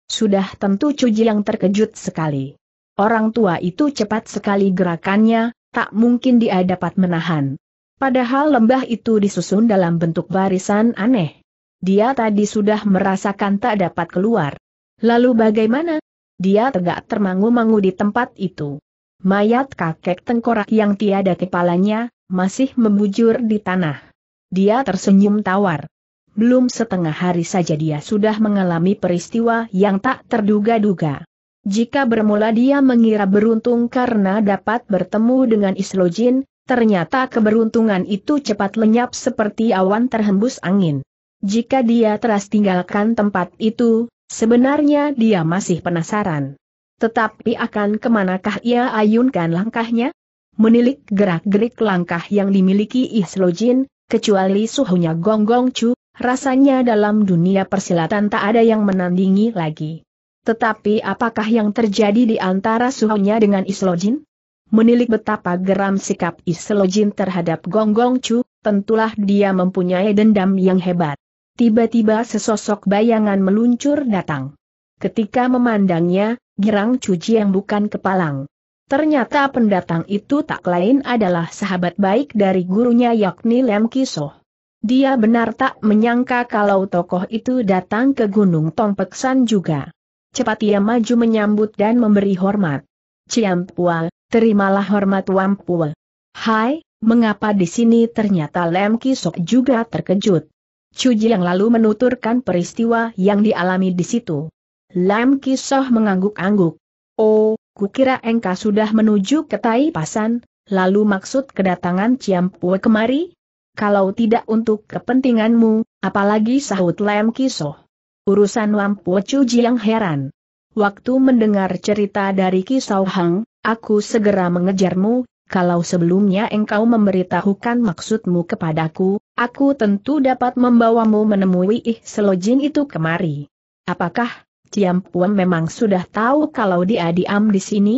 Speaker 1: Sudah tentu Cuji yang terkejut sekali. Orang tua itu cepat sekali gerakannya, tak mungkin dia dapat menahan. Padahal lembah itu disusun dalam bentuk barisan aneh. Dia tadi sudah merasakan tak dapat keluar. Lalu bagaimana? Dia tegak termangu-mangu di tempat itu. Mayat kakek tengkorak yang tiada kepalanya, masih membujur di tanah. Dia tersenyum tawar. Belum setengah hari saja dia sudah mengalami peristiwa yang tak terduga-duga. Jika bermula dia mengira beruntung karena dapat bertemu dengan Islojin, ternyata keberuntungan itu cepat lenyap seperti awan terhembus angin. Jika dia teras tinggalkan tempat itu, sebenarnya dia masih penasaran. Tetapi akan kemanakah ia ayunkan langkahnya? Menilik gerak-gerik langkah yang dimiliki Islojin, kecuali suhunya Gong Gong Chu, rasanya dalam dunia persilatan tak ada yang menandingi lagi. Tetapi apakah yang terjadi di antara suhunya dengan Islojin? Menilik betapa geram sikap Islojin terhadap Gong Gong Chu, tentulah dia mempunyai dendam yang hebat. Tiba-tiba sesosok bayangan meluncur datang. Ketika memandangnya, girang cuci yang bukan kepalang. Ternyata pendatang itu tak lain adalah sahabat baik dari gurunya yakni Lem Kiso. Dia benar tak menyangka kalau tokoh itu datang ke Gunung Tongpeksan juga. Cepat ia maju menyambut dan memberi hormat. Ciampua, terimalah hormat Wampua. Hai, mengapa di sini ternyata Lem Kisok juga terkejut. Cuji yang lalu menuturkan peristiwa yang dialami di situ. Lam Kisoh mengangguk-angguk. Oh, kukira engkau sudah menuju ke Tai Pasan, lalu maksud kedatangan Pue kemari? Kalau tidak untuk kepentinganmu, apalagi sahut Lam Kisoh. Urusan Lampu Cuji yang heran. Waktu mendengar cerita dari Kisau Hang, aku segera mengejarmu, kalau sebelumnya engkau memberitahukan maksudmu kepadaku, aku tentu dapat membawamu menemui Ih Selojin itu kemari. Apakah, Ciam Puan memang sudah tahu kalau dia diam di sini?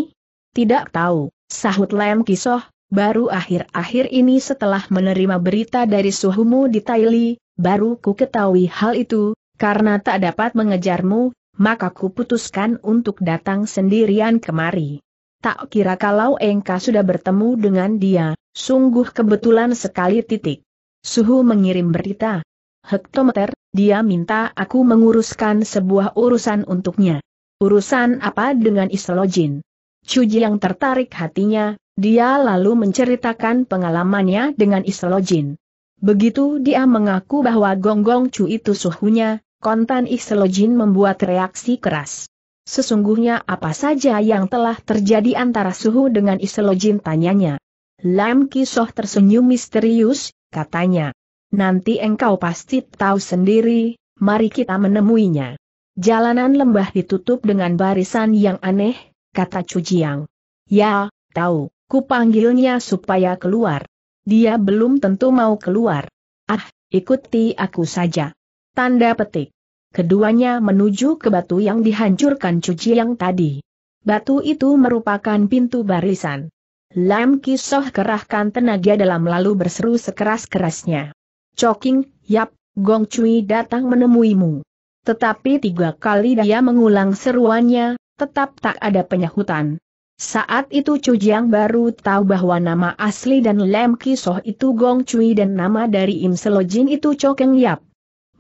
Speaker 1: Tidak tahu, sahut Lem Kisoh, baru akhir-akhir ini setelah menerima berita dari suhumu di Taili, baru ku ketahui hal itu, karena tak dapat mengejarmu, maka ku putuskan untuk datang sendirian kemari. Tak kira kalau engkau sudah bertemu dengan dia, sungguh kebetulan sekali titik. Suhu mengirim berita. Hektometer, dia minta aku menguruskan sebuah urusan untuknya. Urusan apa dengan Islojin? Cuji yang tertarik hatinya, dia lalu menceritakan pengalamannya dengan Islojin. Begitu dia mengaku bahwa gonggong cu itu suhunya, kontan Islojin membuat reaksi keras. Sesungguhnya apa saja yang telah terjadi antara Suhu dengan Iselojin tanyanya. Lam Kisoh tersenyum misterius, katanya. Nanti engkau pasti tahu sendiri, mari kita menemuinya. Jalanan lembah ditutup dengan barisan yang aneh, kata Cujiang. Ya, tahu, ku panggilnya supaya keluar. Dia belum tentu mau keluar. Ah, ikuti aku saja. Tanda petik. Keduanya menuju ke batu yang dihancurkan cuci yang tadi. Batu itu merupakan pintu barisan. Lam Kisoh kerahkan tenaga dalam lalu berseru sekeras-kerasnya. Choking, Yap, Gong Cui datang menemuimu. Tetapi tiga kali dia mengulang seruannya, tetap tak ada penyahutan. Saat itu Chu Jiang baru tahu bahwa nama asli dan Lam Kisoh itu Gong Cui dan nama dari Im Selojin itu Chokeng Yap.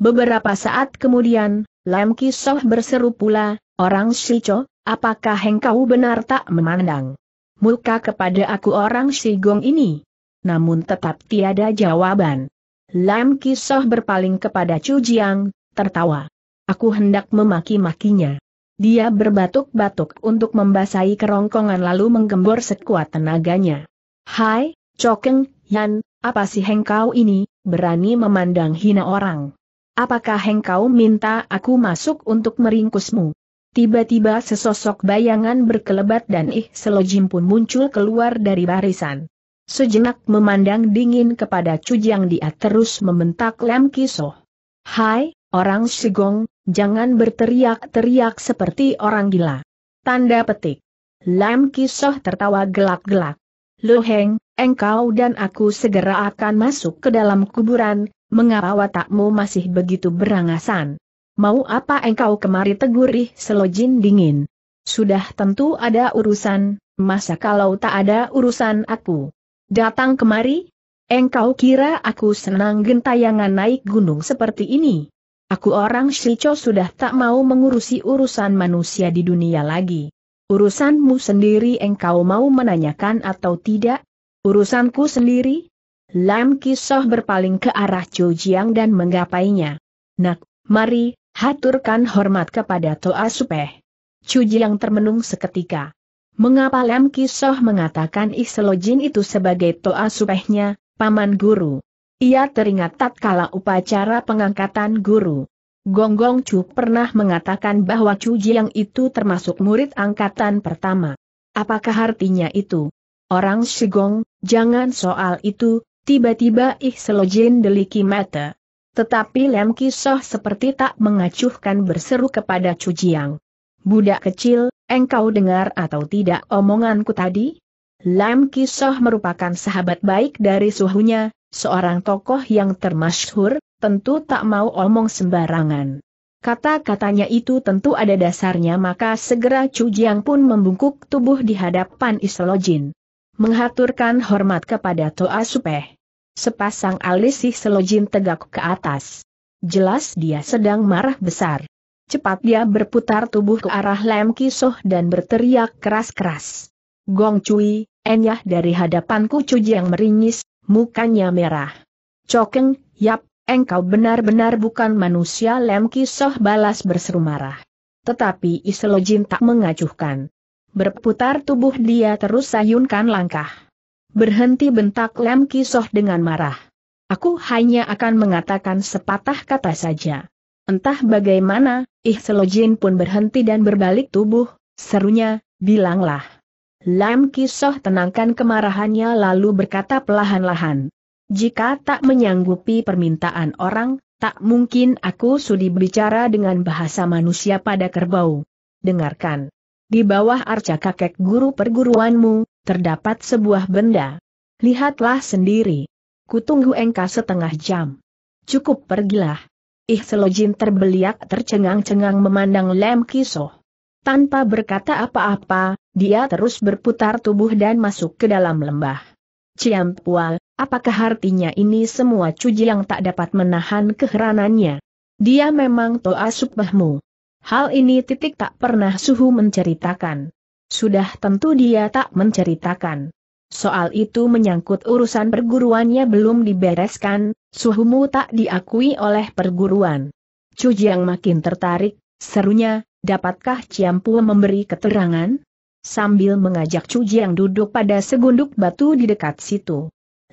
Speaker 1: Beberapa saat kemudian, Lam Kisoh berseru pula, Orang Shicho, apakah engkau benar tak memandang muka kepada aku orang si Gong ini? Namun tetap tiada jawaban. Lam Kisoh berpaling kepada Chu Jiang, tertawa. Aku hendak memaki-makinya. Dia berbatuk-batuk untuk membasahi kerongkongan lalu menggembor sekuat tenaganya. Hai, Chokeng, Yan, apa sih hengkau ini, berani memandang hina orang? Apakah engkau minta aku masuk untuk meringkusmu? Tiba-tiba sesosok bayangan berkelebat dan ih selojim pun muncul keluar dari barisan. Sejenak memandang dingin kepada Cujang dia terus membentak Lam Kisoh. Hai, orang Sigong, jangan berteriak-teriak seperti orang gila. Tanda petik. Lam Kisoh tertawa gelak-gelak. Heng, engkau dan aku segera akan masuk ke dalam kuburan, mengapa watakmu masih begitu berangasan? Mau apa engkau kemari tegurih selojin dingin? Sudah tentu ada urusan, masa kalau tak ada urusan aku? Datang kemari? Engkau kira aku senang gentayangan naik gunung seperti ini? Aku orang Shicho sudah tak mau mengurusi urusan manusia di dunia lagi. Urusanmu sendiri engkau mau menanyakan atau tidak? Urusanku sendiri? Lam Kisoh berpaling ke arah Chu Jiang dan menggapainya. Nak, mari, haturkan hormat kepada Toa Supeh. Chu Jiang termenung seketika. Mengapa Lam Kisoh mengatakan Iselojin itu sebagai Toa Supehnya, Paman Guru? Ia teringat tatkala upacara pengangkatan guru. Gonggong Chu pernah mengatakan bahwa Chu Jiang itu termasuk murid angkatan pertama. Apakah artinya itu? Orang Shigong, jangan soal itu, Tiba-tiba selojin deliki mata. Tetapi Lem Kisoh seperti tak mengacuhkan berseru kepada Cujiang. Budak kecil, engkau dengar atau tidak omonganku tadi? Lam Kisoh merupakan sahabat baik dari suhunya, seorang tokoh yang termasyhur, tentu tak mau omong sembarangan. Kata-katanya itu tentu ada dasarnya maka segera Cujiang pun membungkuk tubuh di hadapan Isolojin menghaturkan hormat kepada Toa Supeh. Sepasang alisih selojin tegak ke atas. Jelas dia sedang marah besar. Cepat dia berputar tubuh ke arah Lem Kisoh dan berteriak keras-keras. Gong Cui, enyah dari hadapanku Cuji yang meringis, mukanya merah. Cokeng, yap, engkau benar-benar bukan manusia Lem Kisoh balas berseru marah. Tetapi Iselojin tak mengacuhkan. Berputar tubuh dia terus sayunkan langkah. Berhenti bentak Lem Kisoh dengan marah. Aku hanya akan mengatakan sepatah kata saja. Entah bagaimana, Ihselojin pun berhenti dan berbalik tubuh, serunya, bilanglah. Lam Kisoh tenangkan kemarahannya lalu berkata pelahan-lahan. Jika tak menyanggupi permintaan orang, tak mungkin aku sudi bicara dengan bahasa manusia pada kerbau. Dengarkan. Di bawah arca kakek guru perguruanmu, terdapat sebuah benda. Lihatlah sendiri. Kutunggu engkau setengah jam. Cukup pergilah. Ih Selojin terbeliak tercengang-cengang memandang Lem Kisoh. Tanpa berkata apa-apa, dia terus berputar tubuh dan masuk ke dalam lembah. Ciam pual, apakah artinya ini semua cuji yang tak dapat menahan keheranannya? Dia memang toa subahmu. Hal ini titik tak pernah Suhu menceritakan. Sudah tentu dia tak menceritakan. Soal itu menyangkut urusan perguruannya belum dibereskan, Suhumu tak diakui oleh perguruan. Cujiang makin tertarik, serunya, dapatkah Ciampu memberi keterangan? Sambil mengajak Cujiang duduk pada segunduk batu di dekat situ.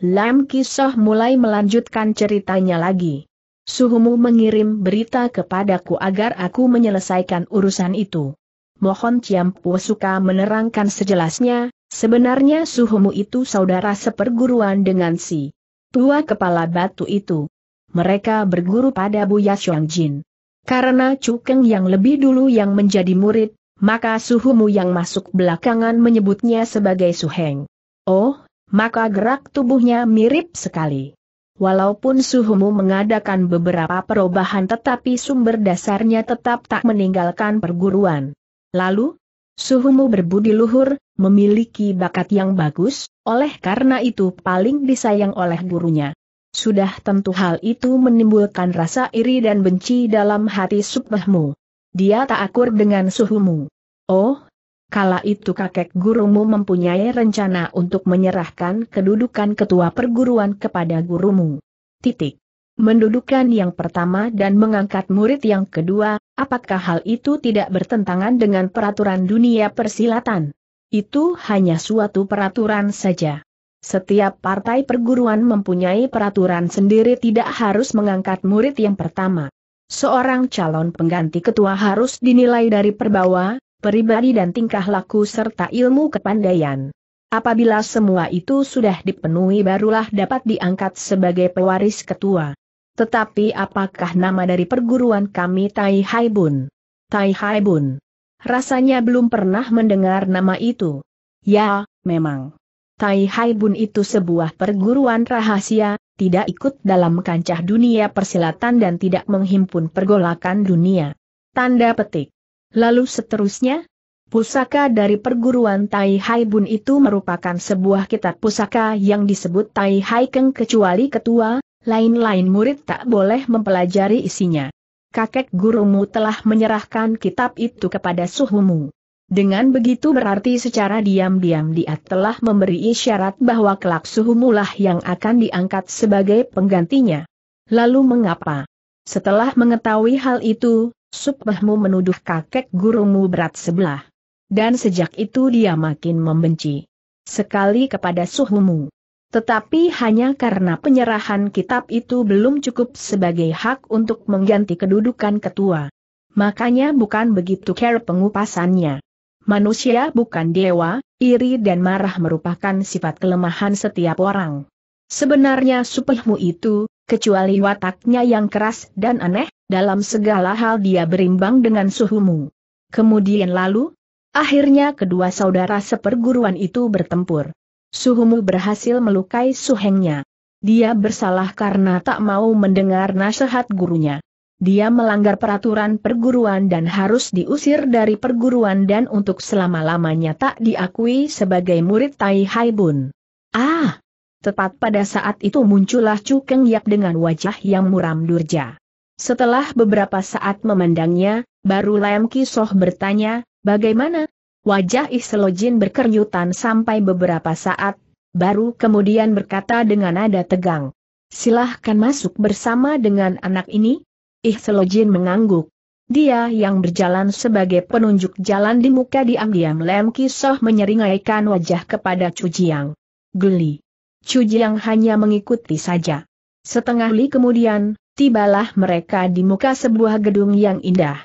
Speaker 1: Lam Kisoh mulai melanjutkan ceritanya lagi. Suhumu mengirim berita kepadaku agar aku menyelesaikan urusan itu. Mohon Ciampu suka menerangkan sejelasnya, sebenarnya Suhumu itu saudara seperguruan dengan si tua kepala batu itu. Mereka berguru pada Buya Jin. Karena Cukeng yang lebih dulu yang menjadi murid, maka Suhumu yang masuk belakangan menyebutnya sebagai Suheng. Oh, maka gerak tubuhnya mirip sekali. Walaupun suhumu mengadakan beberapa perubahan tetapi sumber dasarnya tetap tak meninggalkan perguruan. Lalu, suhumu berbudi luhur, memiliki bakat yang bagus, oleh karena itu paling disayang oleh gurunya. Sudah tentu hal itu menimbulkan rasa iri dan benci dalam hati subahmu. Dia tak akur dengan suhumu. Oh, Kala itu kakek gurumu mempunyai rencana untuk menyerahkan kedudukan ketua perguruan kepada gurumu. Titik. Mendudukan yang pertama dan mengangkat murid yang kedua, apakah hal itu tidak bertentangan dengan peraturan dunia persilatan? Itu hanya suatu peraturan saja. Setiap partai perguruan mempunyai peraturan sendiri tidak harus mengangkat murid yang pertama. Seorang calon pengganti ketua harus dinilai dari perbawa, pribadi dan tingkah laku serta ilmu kepandaian. Apabila semua itu sudah dipenuhi barulah dapat diangkat sebagai pewaris ketua. Tetapi apakah nama dari perguruan kami Tai Hai Bun? Tai Hai Bun. Rasanya belum pernah mendengar nama itu. Ya, memang. Tai Hai Bun itu sebuah perguruan rahasia, tidak ikut dalam kancah dunia persilatan dan tidak menghimpun pergolakan dunia. Tanda petik. Lalu seterusnya, pusaka dari perguruan Tai Hai Bun itu merupakan sebuah kitab pusaka yang disebut Tai Hai Keng kecuali ketua, lain-lain murid tak boleh mempelajari isinya. Kakek gurumu telah menyerahkan kitab itu kepada suhumu. Dengan begitu berarti secara diam-diam dia telah memberi isyarat bahwa kelak suhumulah yang akan diangkat sebagai penggantinya. Lalu mengapa? Setelah mengetahui hal itu, Subahmu menuduh kakek gurumu berat sebelah. Dan sejak itu dia makin membenci. Sekali kepada suhumu. Tetapi hanya karena penyerahan kitab itu belum cukup sebagai hak untuk mengganti kedudukan ketua. Makanya bukan begitu care pengupasannya. Manusia bukan dewa, iri dan marah merupakan sifat kelemahan setiap orang. Sebenarnya supehmu itu, kecuali wataknya yang keras dan aneh, dalam segala hal dia berimbang dengan suhumu. Kemudian lalu, akhirnya kedua saudara seperguruan itu bertempur. Suhumu berhasil melukai suhengnya. Dia bersalah karena tak mau mendengar nasihat gurunya. Dia melanggar peraturan perguruan dan harus diusir dari perguruan dan untuk selama-lamanya tak diakui sebagai murid Tai Hai Bun. Ah! Tepat pada saat itu muncullah Chu Keng Yap dengan wajah yang muram durja. Setelah beberapa saat memandangnya, baru Lam Kisoh bertanya, bagaimana? Wajah Iselojin berkeryutan sampai beberapa saat, baru kemudian berkata dengan nada tegang. Silahkan masuk bersama dengan anak ini? Iselojin mengangguk. Dia yang berjalan sebagai penunjuk jalan di muka diam-diam Lam Kisoh menyeringaikan wajah kepada Cujiang. Geli. Chu Jiang hanya mengikuti saja. Setengah li kemudian, tibalah mereka di muka sebuah gedung yang indah.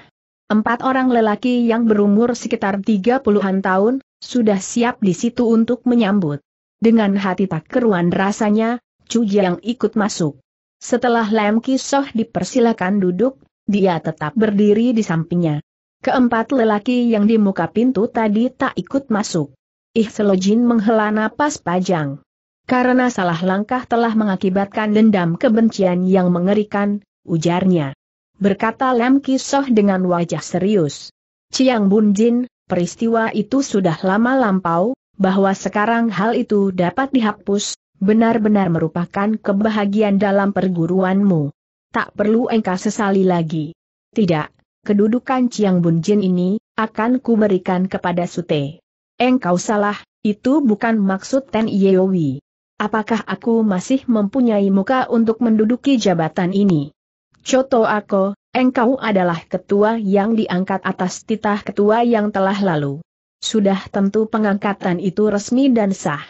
Speaker 1: Empat orang lelaki yang berumur sekitar 30-an tahun, sudah siap di situ untuk menyambut. Dengan hati tak keruan rasanya, Chu Jiang ikut masuk. Setelah Lam Kisoh dipersilakan duduk, dia tetap berdiri di sampingnya. Keempat lelaki yang di muka pintu tadi tak ikut masuk. Ih Selojin menghela napas panjang. Karena salah langkah telah mengakibatkan dendam kebencian yang mengerikan, ujarnya. Berkata Lam Kisoh dengan wajah serius. Ciang Bun Jin, peristiwa itu sudah lama lampau, bahwa sekarang hal itu dapat dihapus, benar-benar merupakan kebahagiaan dalam perguruanmu. Tak perlu engkau sesali lagi. Tidak, kedudukan Ciang Bun Jin ini, akan kuberikan kepada Sute. Engkau salah, itu bukan maksud Ten Yeowi apakah aku masih mempunyai muka untuk menduduki jabatan ini? Coto aku, engkau adalah ketua yang diangkat atas titah ketua yang telah lalu. Sudah tentu pengangkatan itu resmi dan sah.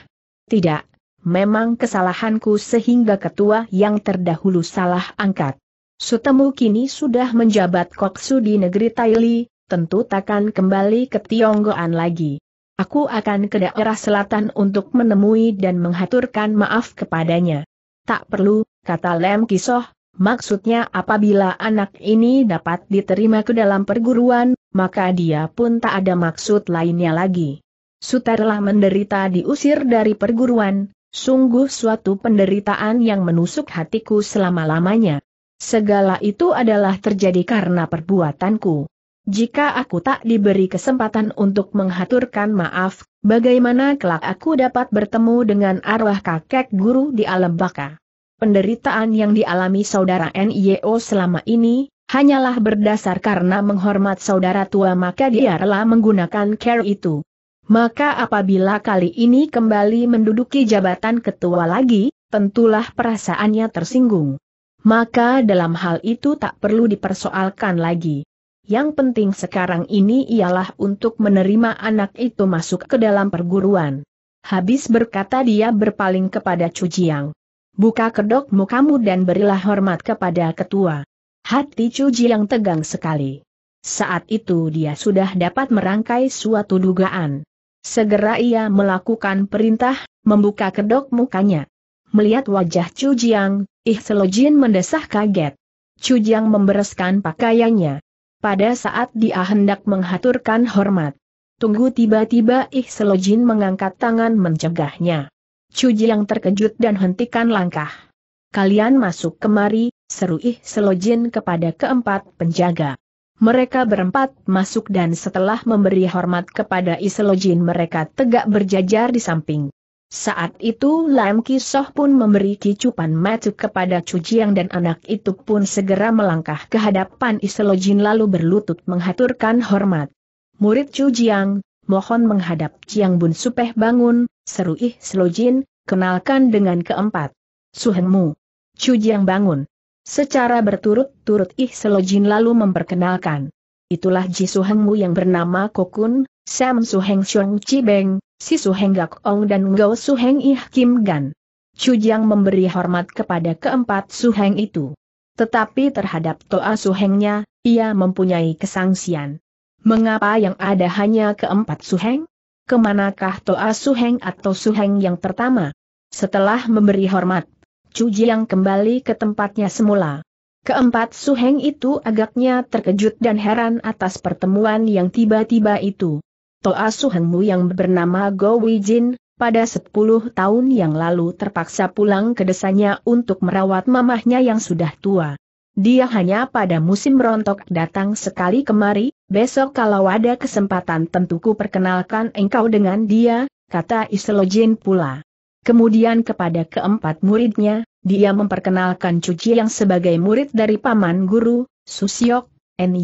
Speaker 1: Tidak, memang kesalahanku sehingga ketua yang terdahulu salah angkat. Sutemu kini sudah menjabat koksu di negeri Taili, tentu takkan kembali ke Tionggoan lagi. Aku akan ke daerah selatan untuk menemui dan menghaturkan maaf kepadanya. Tak perlu, kata Lem Kisoh, maksudnya apabila anak ini dapat diterima ke dalam perguruan, maka dia pun tak ada maksud lainnya lagi. Sutarlah menderita diusir dari perguruan, sungguh suatu penderitaan yang menusuk hatiku selama-lamanya. Segala itu adalah terjadi karena perbuatanku. Jika aku tak diberi kesempatan untuk menghaturkan maaf, bagaimana kelak aku dapat bertemu dengan arwah kakek guru di alam baka? Penderitaan yang dialami saudara NIO selama ini, hanyalah berdasar karena menghormat saudara tua maka dia rela menggunakan care itu. Maka apabila kali ini kembali menduduki jabatan ketua lagi, tentulah perasaannya tersinggung. Maka dalam hal itu tak perlu dipersoalkan lagi. Yang penting sekarang ini ialah untuk menerima anak itu masuk ke dalam perguruan. Habis berkata dia berpaling kepada Chu Jiang. Buka kedok mukamu dan berilah hormat kepada ketua. Hati Chu Jiang tegang sekali. Saat itu dia sudah dapat merangkai suatu dugaan. Segera ia melakukan perintah, membuka kedok mukanya. Melihat wajah Chu Jiang, Ih mendesah kaget. Chu Jiang membereskan pakaiannya pada saat dia hendak menghaturkan hormat. Tunggu tiba-tiba Ih Selojin mengangkat tangan mencegahnya. Cuji yang terkejut dan hentikan langkah. Kalian masuk kemari, seru Ih Selojin kepada keempat penjaga. Mereka berempat masuk dan setelah memberi hormat kepada Iselojin mereka tegak berjajar di samping. Saat itu Lam Kisoh pun memberi kicupan mata kepada Cujiang dan anak itu pun segera melangkah ke hadapan Iselojin lalu berlutut menghaturkan hormat. Murid Cujiang, mohon menghadap Jiang Bun Supeh bangun, seru ih kenalkan dengan keempat. Suhengmu. Cujiang bangun. Secara berturut-turut ih lalu memperkenalkan. Itulah Ji Suhengmu yang bernama Kokun, Sam Su Xiong Chi Beng, Si Su Gak Ong dan Su Heng Ih Kim Gan. Jiang memberi hormat kepada keempat Su Heng itu. Tetapi terhadap Toa Su Hengnya, ia mempunyai kesangsian. Mengapa yang ada hanya keempat Su Heng? Kemanakah Toa Su Heng atau Su Heng yang pertama? Setelah memberi hormat, Jiang kembali ke tempatnya semula. Keempat Su Heng itu agaknya terkejut dan heran atas pertemuan yang tiba-tiba itu. Toa Suhenmu yang bernama Go Wijin, pada 10 tahun yang lalu terpaksa pulang ke desanya untuk merawat mamahnya yang sudah tua. Dia hanya pada musim rontok datang sekali kemari, besok kalau ada kesempatan tentuku perkenalkan engkau dengan dia, kata Iselojin pula. Kemudian kepada keempat muridnya, dia memperkenalkan Cuci yang sebagai murid dari Paman Guru, Susiok, N.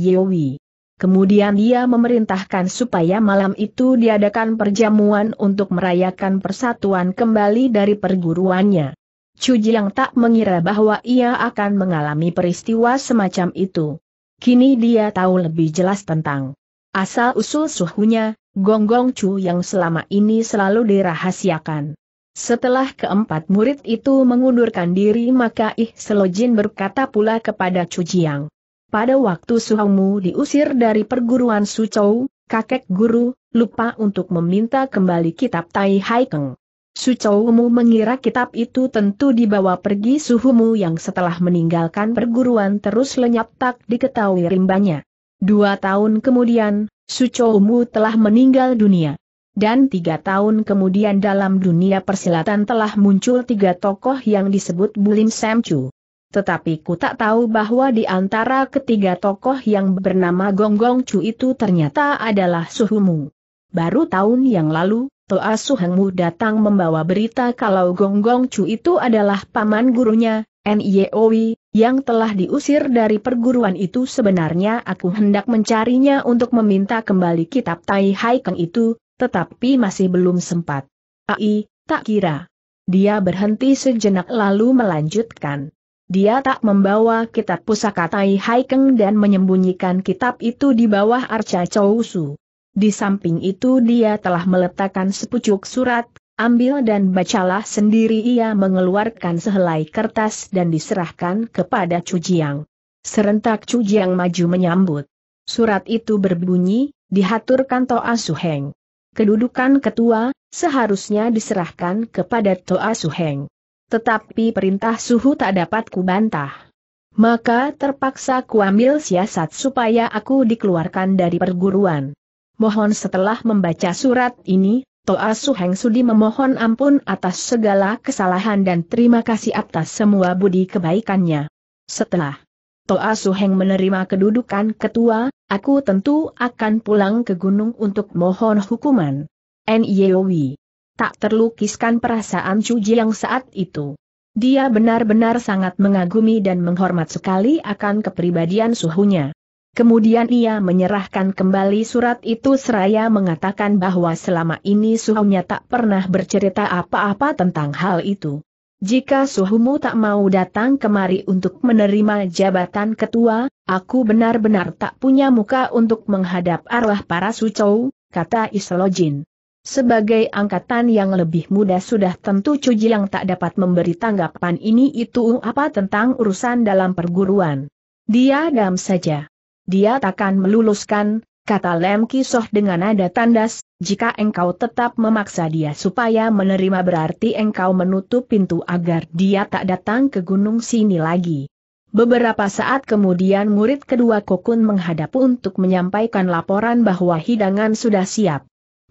Speaker 1: Kemudian dia memerintahkan supaya malam itu diadakan perjamuan untuk merayakan persatuan kembali dari perguruannya. Chu yang tak mengira bahwa ia akan mengalami peristiwa semacam itu. Kini dia tahu lebih jelas tentang asal-usul suhunya, gonggong cu yang selama ini selalu dirahasiakan. Setelah keempat murid itu mengundurkan diri maka Ih Selojin berkata pula kepada Cujiang. Pada waktu suhumu diusir dari perguruan Sucou, kakek guru, lupa untuk meminta kembali kitab Tai Haikeng. Sucoumu mengira kitab itu tentu dibawa pergi Suhumu yang setelah meninggalkan perguruan terus lenyap tak diketahui rimbanya. Dua tahun kemudian, Sucoumu telah meninggal dunia. Dan tiga tahun kemudian dalam dunia persilatan telah muncul tiga tokoh yang disebut Bulim Samchu. Tetapi ku tak tahu bahwa di antara ketiga tokoh yang bernama Gong Gong Chu itu ternyata adalah suhumu. Baru tahun yang lalu, Toa Suhengmu datang membawa berita kalau Gong Gong Chu itu adalah paman gurunya, Nyeowi, yang telah diusir dari perguruan itu sebenarnya aku hendak mencarinya untuk meminta kembali kitab Tai Hai Haikeng itu, tetapi masih belum sempat. Ai, tak kira. Dia berhenti sejenak lalu melanjutkan. Dia tak membawa kitab pusaka Tai Haikeng dan menyembunyikan kitab itu di bawah arca Chousu. Di samping itu dia telah meletakkan sepucuk surat, ambil dan bacalah sendiri ia mengeluarkan sehelai kertas dan diserahkan kepada Jiang. Serentak Jiang maju menyambut. Surat itu berbunyi, dihaturkan Toa Suheng. Kedudukan ketua, seharusnya diserahkan kepada Toa Suheng. Tetapi perintah suhu tak dapat kubantah. Maka terpaksa kuambil siasat supaya aku dikeluarkan dari perguruan. Mohon setelah membaca surat ini, Toa Suheng Sudi memohon ampun atas segala kesalahan dan terima kasih atas semua budi kebaikannya. Setelah Toa Suheng menerima kedudukan ketua, aku tentu akan pulang ke gunung untuk mohon hukuman. N.Y.O.W tak terlukiskan perasaan Cuji yang saat itu. Dia benar-benar sangat mengagumi dan menghormat sekali akan kepribadian suhunya. Kemudian ia menyerahkan kembali surat itu seraya mengatakan bahwa selama ini suhunya tak pernah bercerita apa-apa tentang hal itu. Jika suhumu tak mau datang kemari untuk menerima jabatan ketua, aku benar-benar tak punya muka untuk menghadap arwah para sucou, kata Islojin. Sebagai angkatan yang lebih muda sudah tentu Cuji yang tak dapat memberi tanggapan ini itu apa tentang urusan dalam perguruan. Dia dam saja. Dia takkan meluluskan, kata Lem Kisoh dengan nada tandas, jika engkau tetap memaksa dia supaya menerima berarti engkau menutup pintu agar dia tak datang ke gunung sini lagi. Beberapa saat kemudian murid kedua Kokun menghadap untuk menyampaikan laporan bahwa hidangan sudah siap.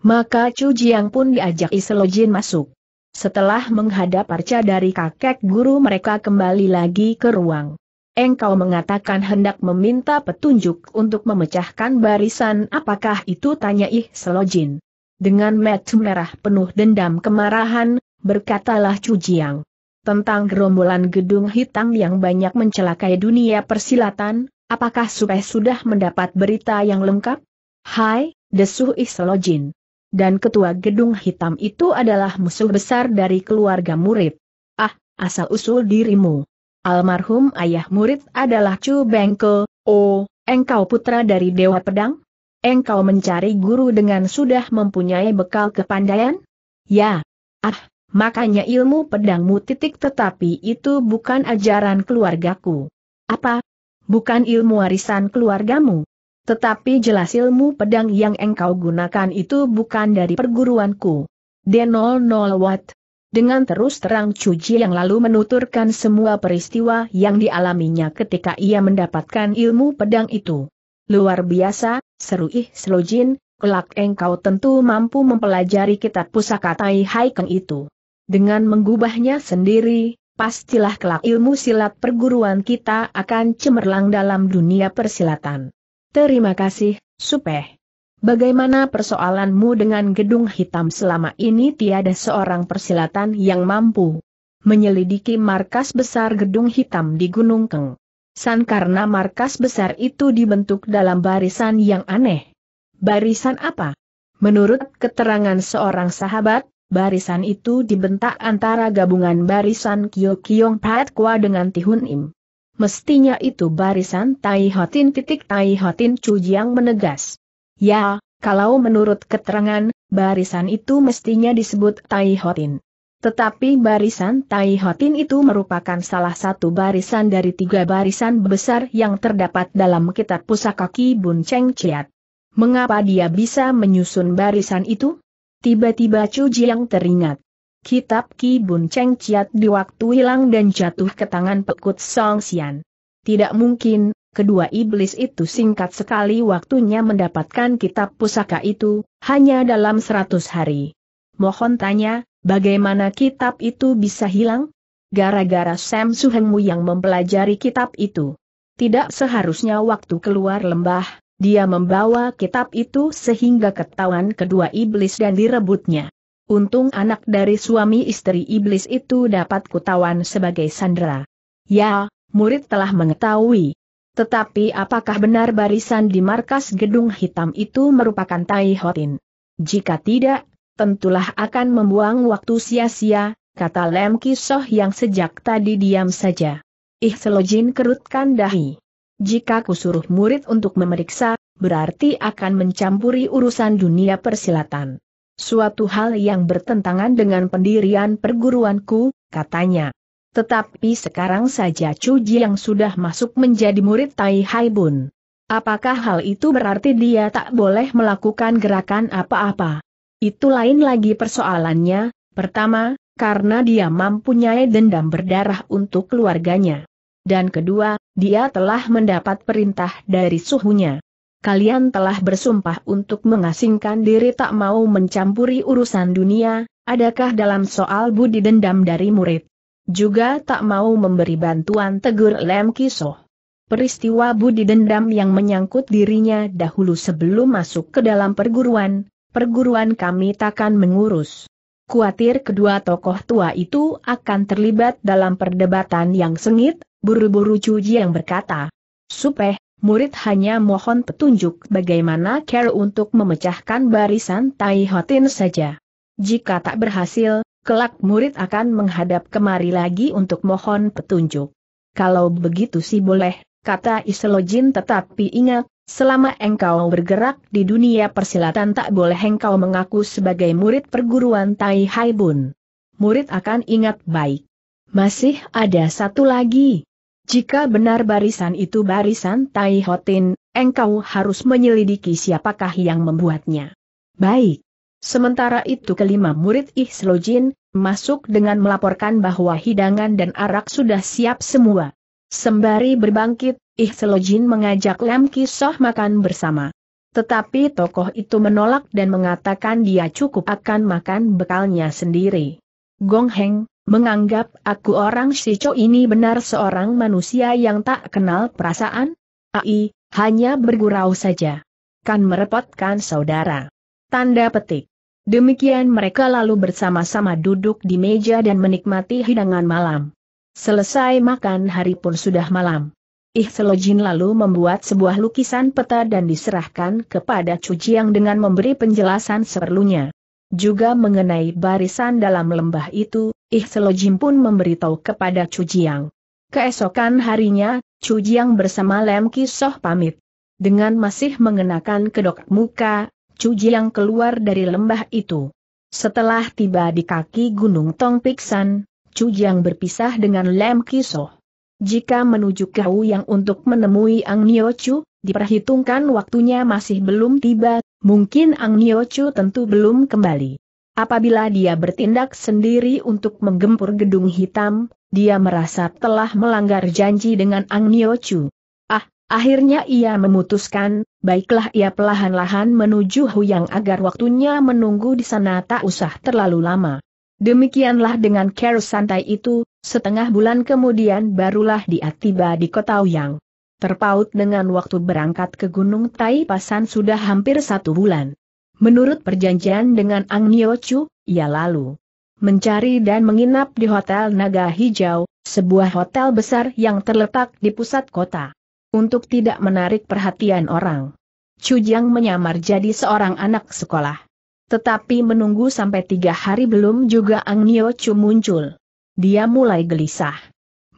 Speaker 1: Maka Chu Jiang pun diajak Iselojin masuk. Setelah menghadap arca dari kakek guru mereka kembali lagi ke ruang. Engkau mengatakan hendak meminta petunjuk untuk memecahkan barisan apakah itu tanya Ih Selojin. Dengan mata merah penuh dendam kemarahan, berkatalah Chu Jiang. Tentang gerombolan gedung hitam yang banyak mencelakai dunia persilatan, apakah supaya sudah mendapat berita yang lengkap? Hai, desuh Ih Selojin. Dan ketua gedung hitam itu adalah musuh besar dari keluarga murid. Ah, asal-usul dirimu. Almarhum ayah murid adalah Chu Bengke, oh, engkau putra dari Dewa Pedang? Engkau mencari guru dengan sudah mempunyai bekal kepandaian? Ya. Ah, makanya ilmu pedangmu titik tetapi itu bukan ajaran keluargaku. Apa? Bukan ilmu warisan keluargamu? Tetapi jelas ilmu pedang yang engkau gunakan itu bukan dari perguruanku. Denol nol wat. Dengan terus terang cuci yang lalu menuturkan semua peristiwa yang dialaminya ketika ia mendapatkan ilmu pedang itu. Luar biasa, seru ih kelak engkau tentu mampu mempelajari kitab pusaka Tai Hai Keng itu. Dengan mengubahnya sendiri, pastilah kelak ilmu silat perguruan kita akan cemerlang dalam dunia persilatan. Terima kasih, Supeh. Bagaimana persoalanmu dengan gedung hitam selama ini tiada seorang persilatan yang mampu menyelidiki markas besar gedung hitam di Gunung Keng. San karena markas besar itu dibentuk dalam barisan yang aneh. Barisan apa? Menurut keterangan seorang sahabat, barisan itu dibentak antara gabungan barisan Kyo Kyong Pat Kwa dengan Tihun Im. Mestinya itu barisan Tai Hotin titik Tai Hotin Cujiang menegas. Ya, kalau menurut keterangan, barisan itu mestinya disebut Tai Hotin. Tetapi barisan Tai Hotin itu merupakan salah satu barisan dari tiga barisan besar yang terdapat dalam kitab pusaka Ki Bun Cheng Chiat. Mengapa dia bisa menyusun barisan itu? Tiba-tiba Chu Jiang teringat kitab Ki Bun Cheng Chiat di waktu hilang dan jatuh ke tangan pekut Song Xian. Tidak mungkin, kedua iblis itu singkat sekali waktunya mendapatkan kitab pusaka itu, hanya dalam seratus hari. Mohon tanya, bagaimana kitab itu bisa hilang? Gara-gara Sam Suhengmu yang mempelajari kitab itu. Tidak seharusnya waktu keluar lembah, dia membawa kitab itu sehingga ketahuan kedua iblis dan direbutnya. Untung anak dari suami istri iblis itu dapat kutawan sebagai sandera. Ya, murid telah mengetahui. Tetapi apakah benar barisan di markas gedung hitam itu merupakan Tai Hotin? Jika tidak, tentulah akan membuang waktu sia-sia, kata Lem Kisoh yang sejak tadi diam saja. Ih Selojin kerutkan dahi. Jika kusuruh murid untuk memeriksa, berarti akan mencampuri urusan dunia persilatan. Suatu hal yang bertentangan dengan pendirian perguruanku, katanya. Tetapi sekarang saja Chu yang sudah masuk menjadi murid Tai Hai Bun. Apakah hal itu berarti dia tak boleh melakukan gerakan apa-apa? Itu lain lagi persoalannya, pertama, karena dia mempunyai dendam berdarah untuk keluarganya. Dan kedua, dia telah mendapat perintah dari suhunya kalian telah bersumpah untuk mengasingkan diri tak mau mencampuri urusan dunia, adakah dalam soal budi dendam dari murid? Juga tak mau memberi bantuan tegur Lem Kisoh. Peristiwa budi dendam yang menyangkut dirinya dahulu sebelum masuk ke dalam perguruan, perguruan kami takkan mengurus. Kuatir kedua tokoh tua itu akan terlibat dalam perdebatan yang sengit, buru-buru Cuji yang berkata, Supeh, murid hanya mohon petunjuk bagaimana care untuk memecahkan barisan Tai Hotin saja. Jika tak berhasil, kelak murid akan menghadap kemari lagi untuk mohon petunjuk. Kalau begitu sih boleh, kata Iselojin tetapi ingat, Selama engkau bergerak di dunia persilatan tak boleh engkau mengaku sebagai murid perguruan Tai Haibun. Murid akan ingat baik. Masih ada satu lagi. Jika benar barisan itu barisan Tai Hotin, engkau harus menyelidiki siapakah yang membuatnya. Baik. Sementara itu kelima murid Islojin, masuk dengan melaporkan bahwa hidangan dan arak sudah siap semua. Sembari berbangkit, Islojin mengajak Lam Kisoh makan bersama. Tetapi tokoh itu menolak dan mengatakan dia cukup akan makan bekalnya sendiri. Gong Heng, Menganggap aku orang Shicho ini benar seorang manusia yang tak kenal perasaan? Ai, hanya bergurau saja. Kan merepotkan saudara. Tanda petik. Demikian mereka lalu bersama-sama duduk di meja dan menikmati hidangan malam. Selesai makan hari pun sudah malam. Ihselojin lalu membuat sebuah lukisan peta dan diserahkan kepada Cuciang dengan memberi penjelasan seperlunya. Juga mengenai barisan dalam lembah itu, Ihselojim pun memberitahu kepada Cujiang. Keesokan harinya, Cujiang bersama Lem Kisoh pamit. Dengan masih mengenakan kedok muka, Cujiang keluar dari lembah itu. Setelah tiba di kaki Gunung Tong Piksan, Cujiang berpisah dengan Lem Kisoh. Jika menuju Kau yang untuk menemui Ang Nio Chu, diperhitungkan waktunya masih belum tiba, mungkin Ang Niochu tentu belum kembali. Apabila dia bertindak sendiri untuk menggempur gedung hitam, dia merasa telah melanggar janji dengan Ang Niochu. Ah, akhirnya ia memutuskan, baiklah ia perlahan-lahan menuju Huyang agar waktunya menunggu di sana tak usah terlalu lama. Demikianlah dengan care santai itu, setengah bulan kemudian barulah dia tiba di kota Huyang. Terpaut dengan waktu berangkat ke Gunung Tai Pasan sudah hampir satu bulan. Menurut perjanjian dengan Ang Nio Chu, ia lalu mencari dan menginap di Hotel Naga Hijau, sebuah hotel besar yang terletak di pusat kota. Untuk tidak menarik perhatian orang. Chu Jiang menyamar jadi seorang anak sekolah. Tetapi menunggu sampai tiga hari belum juga Ang Nio Chu muncul. Dia mulai gelisah.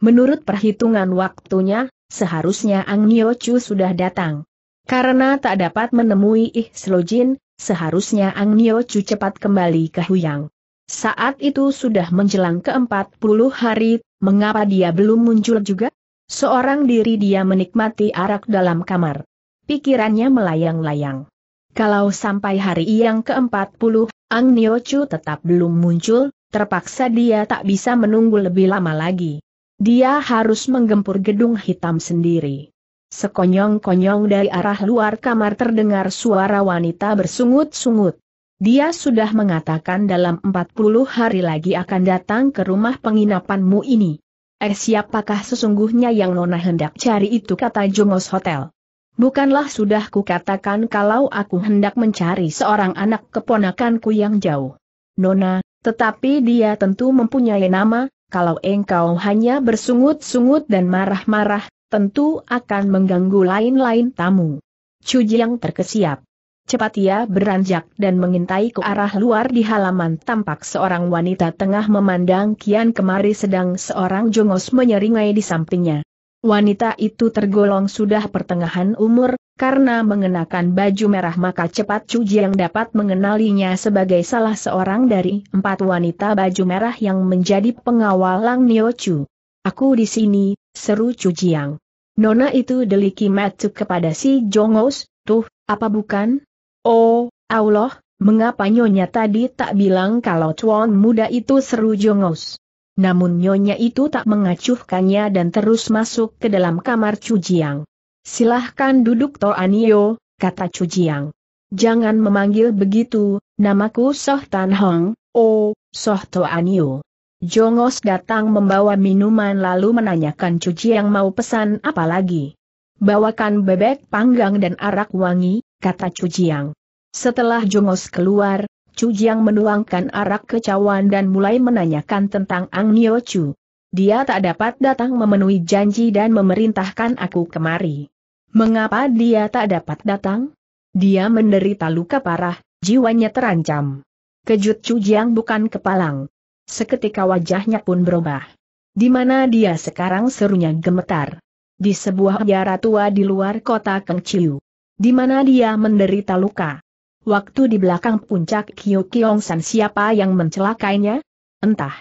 Speaker 1: Menurut perhitungan waktunya, seharusnya Ang Nyo Chu sudah datang. Karena tak dapat menemui Ih Slojin, seharusnya Ang Nyo Chu cepat kembali ke Huyang. Saat itu sudah menjelang ke-40 hari, mengapa dia belum muncul juga? Seorang diri dia menikmati arak dalam kamar. Pikirannya melayang-layang. Kalau sampai hari yang ke-40, Ang Nyo Chu tetap belum muncul, terpaksa dia tak bisa menunggu lebih lama lagi. Dia harus menggempur gedung hitam sendiri. Sekonyong-konyong dari arah luar kamar terdengar suara wanita bersungut-sungut. Dia sudah mengatakan dalam 40 hari lagi akan datang ke rumah penginapanmu ini. Eh siapakah sesungguhnya yang Nona hendak cari itu kata Jongos Hotel. Bukanlah sudah kukatakan kalau aku hendak mencari seorang anak keponakanku yang jauh. Nona, tetapi dia tentu mempunyai nama, kalau engkau hanya bersungut-sungut dan marah-marah, tentu akan mengganggu lain-lain tamu. Cujiang Jiang terkesiap. Cepat ia beranjak dan mengintai ke arah luar di halaman tampak seorang wanita tengah memandang kian kemari sedang seorang jongos menyeringai di sampingnya. Wanita itu tergolong sudah pertengahan umur, karena mengenakan baju merah maka cepat Chu Jiang dapat mengenalinya sebagai salah seorang dari empat wanita baju merah yang menjadi pengawal Lang Nio Chu. Aku di sini, seru Chu Jiang. Nona itu deliki matu kepada si Jongos, tuh, apa bukan? Oh, Allah, mengapa nyonya tadi tak bilang kalau tuan muda itu seru Jongos? Namun nyonya itu tak mengacuhkannya dan terus masuk ke dalam kamar Cujiang. Silahkan duduk Toanio, kata Cujiang. Jangan memanggil begitu, namaku Soh Tan Hong, oh, Soh Toanio. Jongos datang membawa minuman lalu menanyakan Cujiang mau pesan apa lagi. Bawakan bebek panggang dan arak wangi, kata Cujiang. Setelah Jongos keluar, Chu Jiang menuangkan arak ke cawan dan mulai menanyakan tentang Ang Nio Chu. Dia tak dapat datang memenuhi janji dan memerintahkan aku kemari. Mengapa dia tak dapat datang? Dia menderita luka parah, jiwanya terancam. Kejut Chu Jiang bukan kepalang. Seketika wajahnya pun berubah. Di mana dia sekarang serunya gemetar. Di sebuah biara tua di luar kota Kengciu. Di mana dia menderita luka. Waktu di belakang puncak Kyo Kiong San siapa yang mencelakainya? Entah.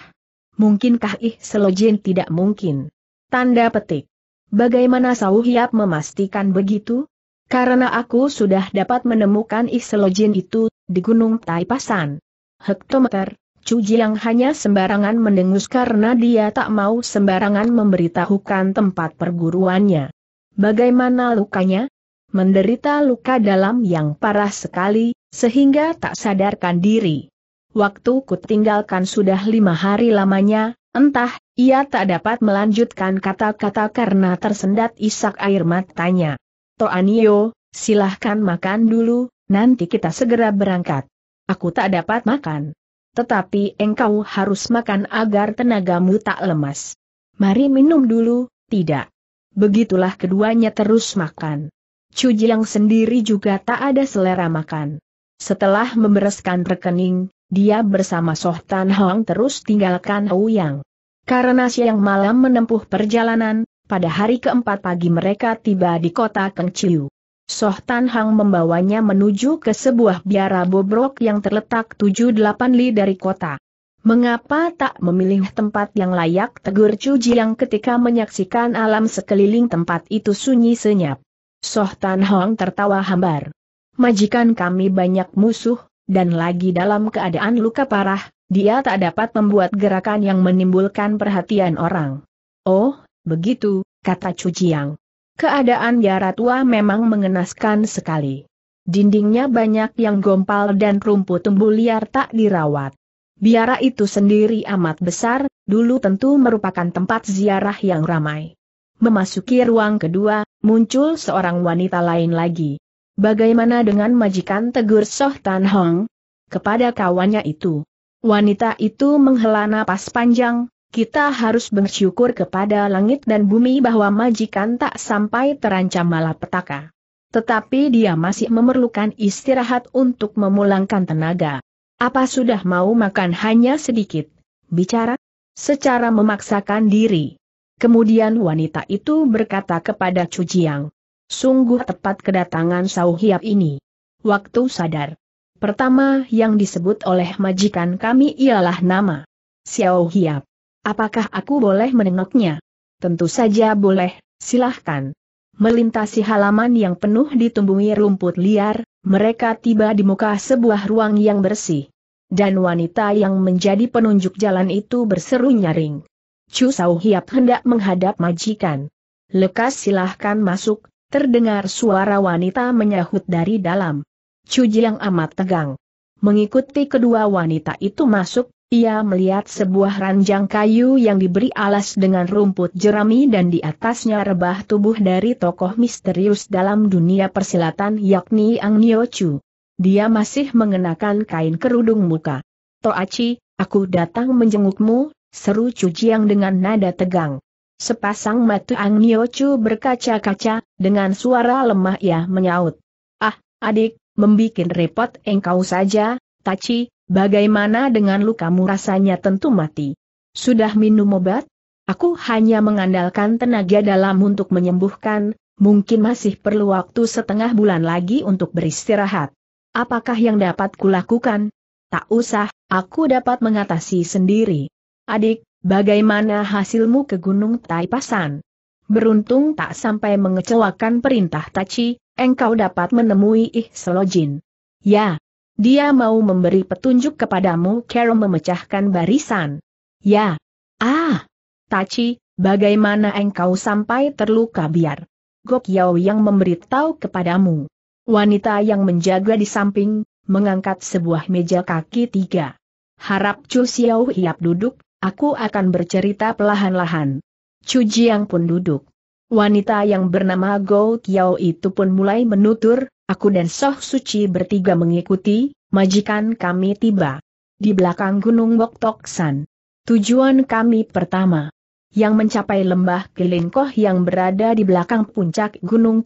Speaker 1: Mungkinkah Ih Selojin tidak mungkin? Tanda petik. Bagaimana Sau Hiap memastikan begitu? Karena aku sudah dapat menemukan Ih Selojin itu, di Gunung Taipasan. Hektometer, Chu Jiang hanya sembarangan mendengus karena dia tak mau sembarangan memberitahukan tempat perguruannya. Bagaimana lukanya? menderita luka dalam yang parah sekali, sehingga tak sadarkan diri. Waktu ku tinggalkan sudah lima hari lamanya, entah, ia tak dapat melanjutkan kata-kata karena tersendat isak air matanya. Toanio, silahkan makan dulu, nanti kita segera berangkat. Aku tak dapat makan. Tetapi engkau harus makan agar tenagamu tak lemas. Mari minum dulu, tidak. Begitulah keduanya terus makan. Chu Jiang sendiri juga tak ada selera makan. Setelah membereskan rekening, dia bersama Soh Tan Hong terus tinggalkan Ouyang. Karena siang malam menempuh perjalanan, pada hari keempat pagi mereka tiba di kota Kengciu. Soh Tan Hang membawanya menuju ke sebuah biara bobrok yang terletak 7-8 li dari kota. Mengapa tak memilih tempat yang layak tegur Chu Jiang ketika menyaksikan alam sekeliling tempat itu sunyi senyap? Soh Tan Hong tertawa hambar. Majikan kami banyak musuh, dan lagi dalam keadaan luka parah, dia tak dapat membuat gerakan yang menimbulkan perhatian orang. Oh, begitu, kata Jiang. Keadaan Yara Tua memang mengenaskan sekali. Dindingnya banyak yang gompal dan rumput tumbuh liar tak dirawat. Biara itu sendiri amat besar, dulu tentu merupakan tempat ziarah yang ramai. Memasuki ruang kedua, muncul seorang wanita lain lagi. Bagaimana dengan majikan tegur Soh Tan Hong? Kepada kawannya itu. Wanita itu menghela napas panjang, kita harus bersyukur kepada langit dan bumi bahwa majikan tak sampai terancam malapetaka. Tetapi dia masih memerlukan istirahat untuk memulangkan tenaga. Apa sudah mau makan hanya sedikit? Bicara? Secara memaksakan diri. Kemudian wanita itu berkata kepada Chu Jiang. Sungguh tepat kedatangan Sau Hiap ini. Waktu sadar. Pertama yang disebut oleh majikan kami ialah nama. Xiao Hiap. Apakah aku boleh menengoknya? Tentu saja boleh, silahkan. Melintasi halaman yang penuh ditumbuhi rumput liar, mereka tiba di muka sebuah ruang yang bersih. Dan wanita yang menjadi penunjuk jalan itu berseru nyaring. Chu Sau Hiap hendak menghadap majikan. Lekas silahkan masuk, terdengar suara wanita menyahut dari dalam. Chu Jiang amat tegang. Mengikuti kedua wanita itu masuk, ia melihat sebuah ranjang kayu yang diberi alas dengan rumput jerami dan di atasnya rebah tubuh dari tokoh misterius dalam dunia persilatan yakni Ang Nio Chu. Dia masih mengenakan kain kerudung muka. Toachi, aku datang menjengukmu, Seru Chu Jiang dengan nada tegang. Sepasang mata Ang Nio berkaca-kaca, dengan suara lemah ia menyaut. Ah, adik, membikin repot engkau saja, Tachi, bagaimana dengan lukamu rasanya tentu mati. Sudah minum obat? Aku hanya mengandalkan tenaga dalam untuk menyembuhkan, mungkin masih perlu waktu setengah bulan lagi untuk beristirahat. Apakah yang dapat kulakukan? Tak usah, aku dapat mengatasi sendiri. Adik, bagaimana hasilmu ke Gunung Taipasan? Beruntung tak sampai mengecewakan perintah Taci, engkau dapat menemui Ih Solojin. Ya, dia mau memberi petunjuk kepadamu Carol memecahkan barisan. Ya. Ah! Taci, bagaimana engkau sampai terluka biar? Gok Yao yang memberitahu kepadamu. Wanita yang menjaga di samping, mengangkat sebuah meja kaki tiga. Harap Chu Xiao Hiap duduk, Aku akan bercerita pelahan lahan Chu Jiang pun duduk. Wanita yang bernama Go Kiao itu pun mulai menutur, aku dan Soh Suci bertiga mengikuti, majikan kami tiba. Di belakang Gunung Bok San. Tujuan kami pertama. Yang mencapai lembah Kilinkoh yang berada di belakang puncak Gunung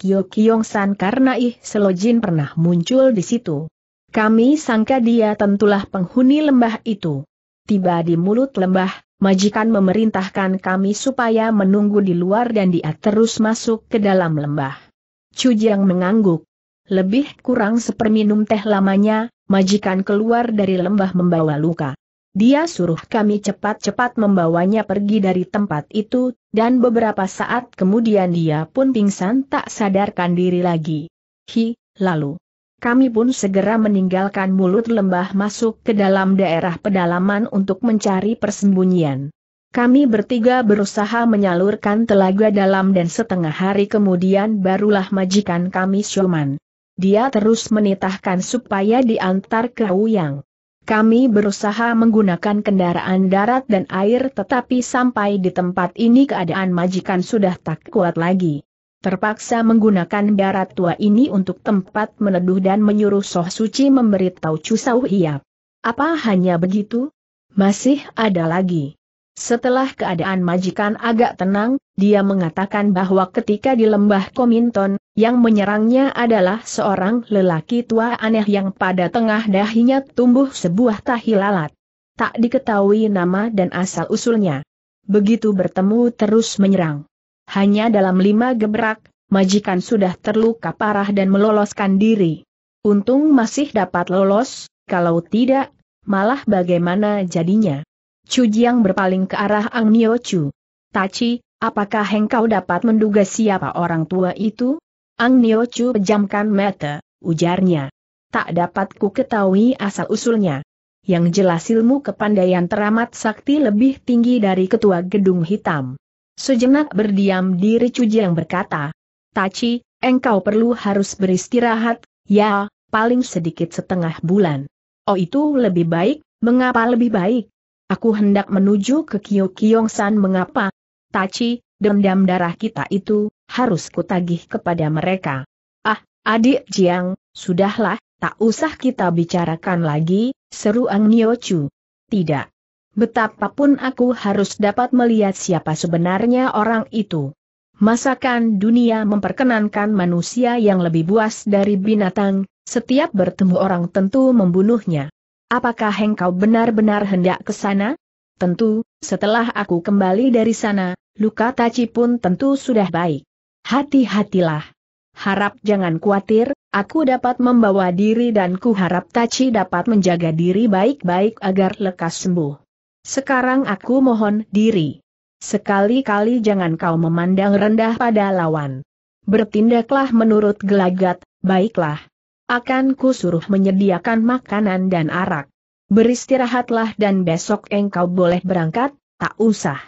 Speaker 1: San karena Ih Selojin pernah muncul di situ. Kami sangka dia tentulah penghuni lembah itu tiba di mulut lembah, majikan memerintahkan kami supaya menunggu di luar dan dia terus masuk ke dalam lembah. Cujiang mengangguk. Lebih kurang seperminum teh lamanya, majikan keluar dari lembah membawa luka. Dia suruh kami cepat-cepat membawanya pergi dari tempat itu, dan beberapa saat kemudian dia pun pingsan tak sadarkan diri lagi. Hi, lalu kami pun segera meninggalkan mulut lembah masuk ke dalam daerah pedalaman untuk mencari persembunyian. Kami bertiga berusaha menyalurkan telaga dalam dan setengah hari kemudian barulah majikan kami Syoman. Dia terus menitahkan supaya diantar ke Huyang. Kami berusaha menggunakan kendaraan darat dan air tetapi sampai di tempat ini keadaan majikan sudah tak kuat lagi terpaksa menggunakan darat tua ini untuk tempat meneduh dan menyuruh Soh Suci memberitahu Cusau Hiap. Apa hanya begitu? Masih ada lagi. Setelah keadaan majikan agak tenang, dia mengatakan bahwa ketika di lembah Kominton, yang menyerangnya adalah seorang lelaki tua aneh yang pada tengah dahinya tumbuh sebuah tahi lalat. Tak diketahui nama dan asal-usulnya. Begitu bertemu terus menyerang. Hanya dalam lima gebrak, majikan sudah terluka parah dan meloloskan diri. Untung masih dapat lolos, kalau tidak, malah bagaimana jadinya? Chu Jiang berpaling ke arah Ang Chu. Tachi, apakah engkau dapat menduga siapa orang tua itu? Ang Chu pejamkan mata, ujarnya. Tak dapat ku ketahui asal-usulnya. Yang jelas ilmu kepandaian teramat sakti lebih tinggi dari ketua gedung hitam. Sejenak berdiam diri Jiang berkata, Taci, engkau perlu harus beristirahat, ya, paling sedikit setengah bulan. Oh itu lebih baik, mengapa lebih baik? Aku hendak menuju ke San mengapa? Taci, dendam darah kita itu, harus kutagih kepada mereka. Ah, adik Jiang, sudahlah, tak usah kita bicarakan lagi, seru Ang Niochu. Tidak, Betapapun aku harus dapat melihat siapa sebenarnya orang itu. Masakan dunia memperkenankan manusia yang lebih buas dari binatang, setiap bertemu orang tentu membunuhnya. Apakah engkau benar-benar hendak ke sana? Tentu, setelah aku kembali dari sana, luka Taci pun tentu sudah baik. Hati-hatilah. Harap jangan khawatir, aku dapat membawa diri dan ku harap Taci dapat menjaga diri baik-baik agar lekas sembuh. Sekarang aku mohon diri. Sekali-kali jangan kau memandang rendah pada lawan. Bertindaklah menurut gelagat, baiklah. Akan ku suruh menyediakan makanan dan arak. Beristirahatlah dan besok engkau boleh berangkat, tak usah.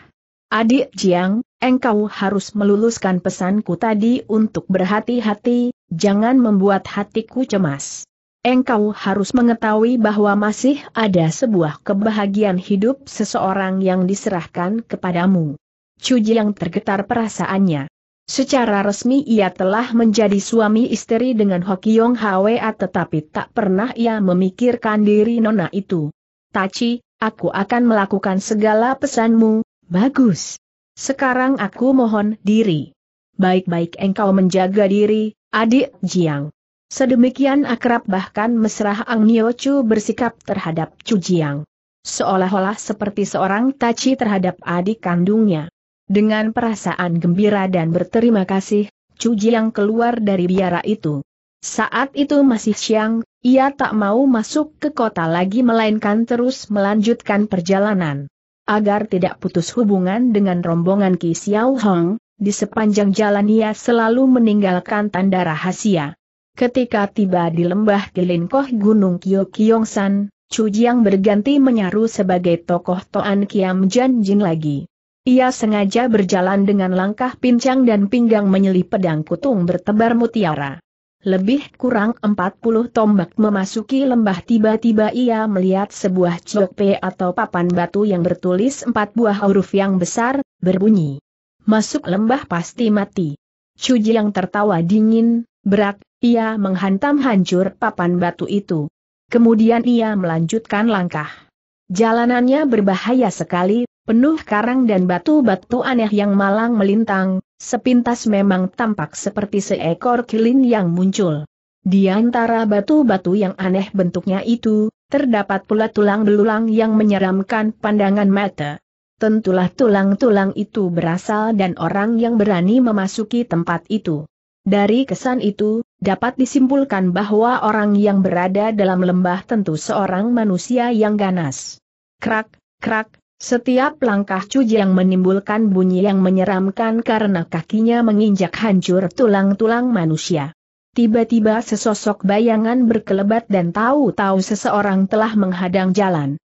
Speaker 1: Adik Jiang, engkau harus meluluskan pesanku tadi untuk berhati-hati, jangan membuat hatiku cemas engkau harus mengetahui bahwa masih ada sebuah kebahagiaan hidup seseorang yang diserahkan kepadamu. Cuji yang tergetar perasaannya. Secara resmi ia telah menjadi suami istri dengan Hokiong Hwa tetapi tak pernah ia memikirkan diri nona itu. Tachi, aku akan melakukan segala pesanmu, bagus. Sekarang aku mohon diri. Baik-baik engkau menjaga diri, adik Jiang. Sedemikian akrab bahkan mesra Ang Nio Chu bersikap terhadap Chu Jiang. Seolah-olah seperti seorang taci terhadap adik kandungnya. Dengan perasaan gembira dan berterima kasih, Chu Jiang keluar dari biara itu. Saat itu masih siang, ia tak mau masuk ke kota lagi melainkan terus melanjutkan perjalanan. Agar tidak putus hubungan dengan rombongan Ki Xiao Hong, di sepanjang jalan ia selalu meninggalkan tanda rahasia. Ketika tiba di lembah Gelinkoh Gunung Kyokyongsan, Chu Jiang berganti menyaru sebagai tokoh Toan Kiam Jan Jin lagi. Ia sengaja berjalan dengan langkah pincang dan pinggang menyelip pedang kutung bertebar mutiara. Lebih kurang 40 tombak memasuki lembah tiba-tiba ia melihat sebuah cokpe atau papan batu yang bertulis empat buah huruf yang besar, berbunyi. Masuk lembah pasti mati. Chu Jiang tertawa dingin, berak, ia menghantam hancur papan batu itu. Kemudian ia melanjutkan langkah. Jalanannya berbahaya sekali, penuh karang dan batu-batu aneh yang malang melintang, sepintas memang tampak seperti seekor kilin yang muncul. Di antara batu-batu yang aneh bentuknya itu, terdapat pula tulang belulang yang menyeramkan pandangan mata. Tentulah tulang-tulang itu berasal dan orang yang berani memasuki tempat itu. Dari kesan itu, Dapat disimpulkan bahwa orang yang berada dalam lembah tentu seorang manusia yang ganas. Krak, krak, setiap langkah yang menimbulkan bunyi yang menyeramkan karena kakinya menginjak hancur tulang-tulang manusia. Tiba-tiba sesosok bayangan berkelebat dan tahu-tahu seseorang telah menghadang jalan.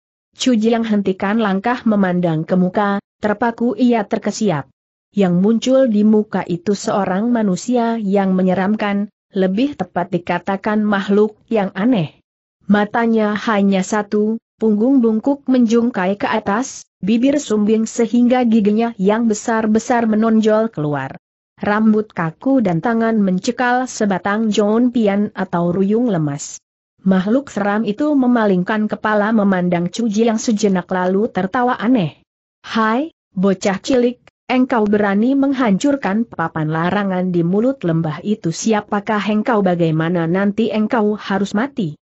Speaker 1: yang hentikan langkah memandang ke muka, terpaku ia terkesiap. Yang muncul di muka itu seorang manusia yang menyeramkan, lebih tepat dikatakan makhluk yang aneh. Matanya hanya satu, punggung bungkuk menjungkai ke atas, bibir sumbing sehingga giginya yang besar-besar menonjol keluar. Rambut kaku dan tangan mencekal sebatang John Pian atau ruyung lemas. Makhluk seram itu memalingkan kepala memandang Cuji yang sejenak lalu tertawa aneh. Hai, bocah cilik, Engkau berani menghancurkan papan larangan di mulut lembah itu siapakah engkau bagaimana nanti engkau harus mati?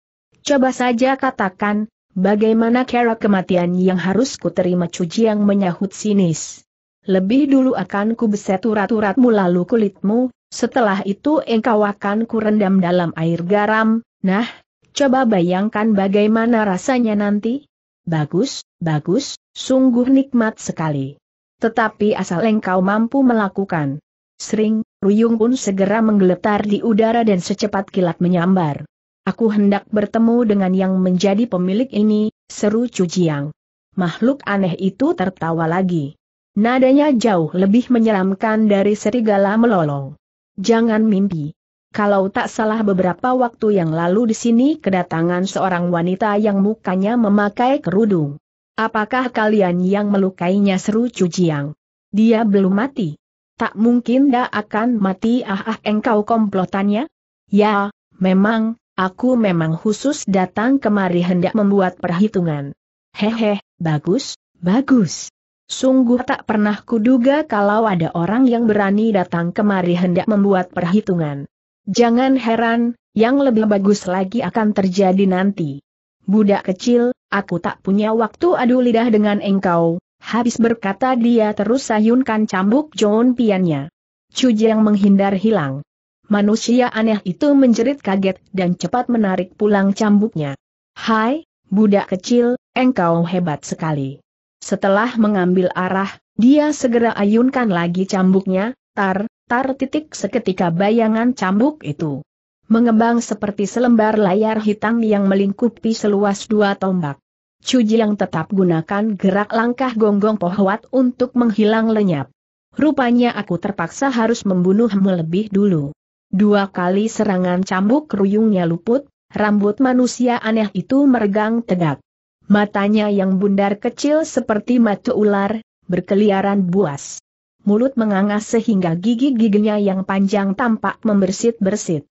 Speaker 1: Coba saja katakan, bagaimana cara kematian yang harus kuterima yang menyahut sinis. Lebih dulu akan ku beset urat-uratmu lalu kulitmu, setelah itu engkau akan kurendam dalam air garam, nah, coba bayangkan bagaimana rasanya nanti? Bagus, bagus, sungguh nikmat sekali. Tetapi asal engkau mampu melakukan. Sering, Ruyung pun segera menggeletar di udara dan secepat kilat menyambar. Aku hendak bertemu dengan yang menjadi pemilik ini, seru Cujiang. Makhluk aneh itu tertawa lagi. Nadanya jauh lebih menyeramkan dari serigala melolong. Jangan mimpi. Kalau tak salah beberapa waktu yang lalu di sini kedatangan seorang wanita yang mukanya memakai kerudung. Apakah kalian yang melukainya seru Cujiang? Dia belum mati. Tak mungkin dia akan mati ah ah engkau komplotannya? Ya, memang, aku memang khusus datang kemari hendak membuat perhitungan. Hehe, bagus, bagus. Sungguh tak pernah kuduga kalau ada orang yang berani datang kemari hendak membuat perhitungan. Jangan heran, yang lebih bagus lagi akan terjadi nanti. Budak kecil, aku tak punya waktu adu lidah dengan engkau, habis berkata dia terus sayunkan cambuk John Piannya. Cujang menghindar hilang. Manusia aneh itu menjerit kaget dan cepat menarik pulang cambuknya. Hai, budak kecil, engkau hebat sekali. Setelah mengambil arah, dia segera ayunkan lagi cambuknya, tar, tar titik seketika bayangan cambuk itu mengembang seperti selembar layar hitam yang melingkupi seluas dua tombak. Cuji yang tetap gunakan gerak langkah gonggong pohwat untuk menghilang lenyap. Rupanya aku terpaksa harus membunuhmu lebih dulu. Dua kali serangan cambuk keruyungnya luput, rambut manusia aneh itu meregang tegak. Matanya yang bundar kecil seperti mata ular, berkeliaran buas. Mulut menganga sehingga gigi-giginya yang panjang tampak membersit-bersit.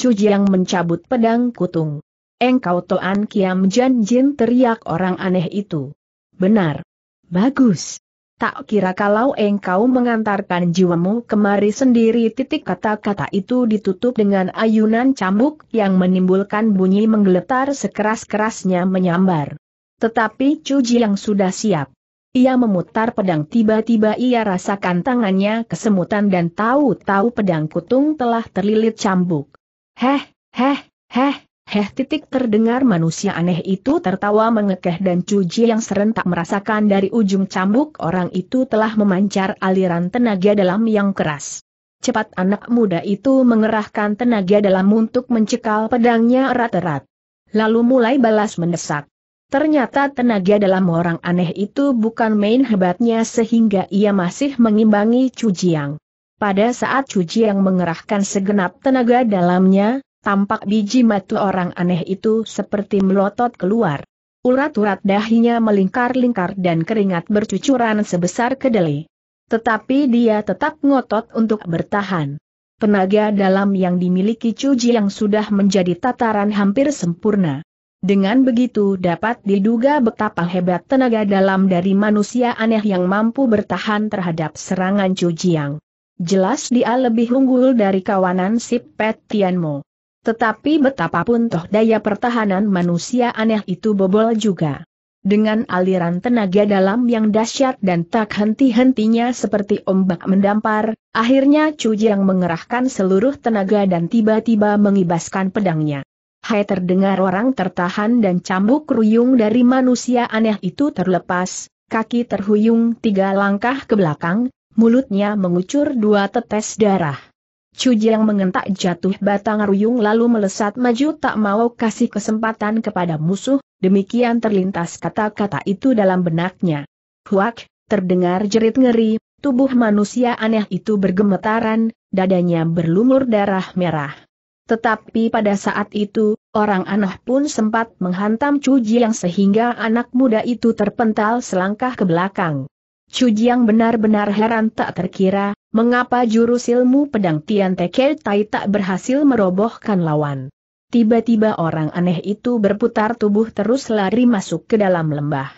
Speaker 1: Cujiang mencabut pedang kutung. Engkau Toan Kiam Jan Jin teriak orang aneh itu. Benar. Bagus. Tak kira kalau engkau mengantarkan jiwamu kemari sendiri titik kata-kata itu ditutup dengan ayunan cambuk yang menimbulkan bunyi menggeletar sekeras-kerasnya menyambar. Tetapi Chu yang sudah siap. Ia memutar pedang tiba-tiba ia rasakan tangannya kesemutan dan tahu-tahu pedang kutung telah terlilit cambuk. Heh, heh, heh, heh titik terdengar manusia aneh itu tertawa mengekeh dan cuji yang serentak merasakan dari ujung cambuk orang itu telah memancar aliran tenaga dalam yang keras. Cepat anak muda itu mengerahkan tenaga dalam untuk mencekal pedangnya erat-erat. Lalu mulai balas mendesak. Ternyata tenaga dalam orang aneh itu bukan main hebatnya sehingga ia masih mengimbangi Cujiang. Pada saat Cuci yang mengerahkan segenap tenaga dalamnya, tampak biji matu orang aneh itu seperti melotot keluar. Urat-urat dahinya melingkar-lingkar dan keringat bercucuran sebesar kedelai. Tetapi dia tetap ngotot untuk bertahan. Tenaga dalam yang dimiliki cuci yang sudah menjadi tataran hampir sempurna. Dengan begitu dapat diduga betapa hebat tenaga dalam dari manusia aneh yang mampu bertahan terhadap serangan Cujiang. Jelas dia lebih unggul dari kawanan si Pet Tianmo. Tetapi betapapun toh daya pertahanan manusia aneh itu bobol juga. Dengan aliran tenaga dalam yang dahsyat dan tak henti-hentinya seperti ombak mendampar, akhirnya Chu Jiang mengerahkan seluruh tenaga dan tiba-tiba mengibaskan pedangnya. Hai terdengar orang tertahan dan cambuk ruyung dari manusia aneh itu terlepas, kaki terhuyung tiga langkah ke belakang, Mulutnya mengucur dua tetes darah. Cujiang mengentak jatuh batang ruyung lalu melesat maju tak mau kasih kesempatan kepada musuh, demikian terlintas kata-kata itu dalam benaknya. Huak, terdengar jerit ngeri, tubuh manusia aneh itu bergemetaran, dadanya berlumur darah merah. Tetapi pada saat itu, orang aneh pun sempat menghantam Chu Jiang sehingga anak muda itu terpental selangkah ke belakang. Jiang benar-benar heran tak terkira, mengapa jurus ilmu pedang Tian Teke Tai tak berhasil merobohkan lawan. Tiba-tiba orang aneh itu berputar tubuh terus lari masuk ke dalam lembah.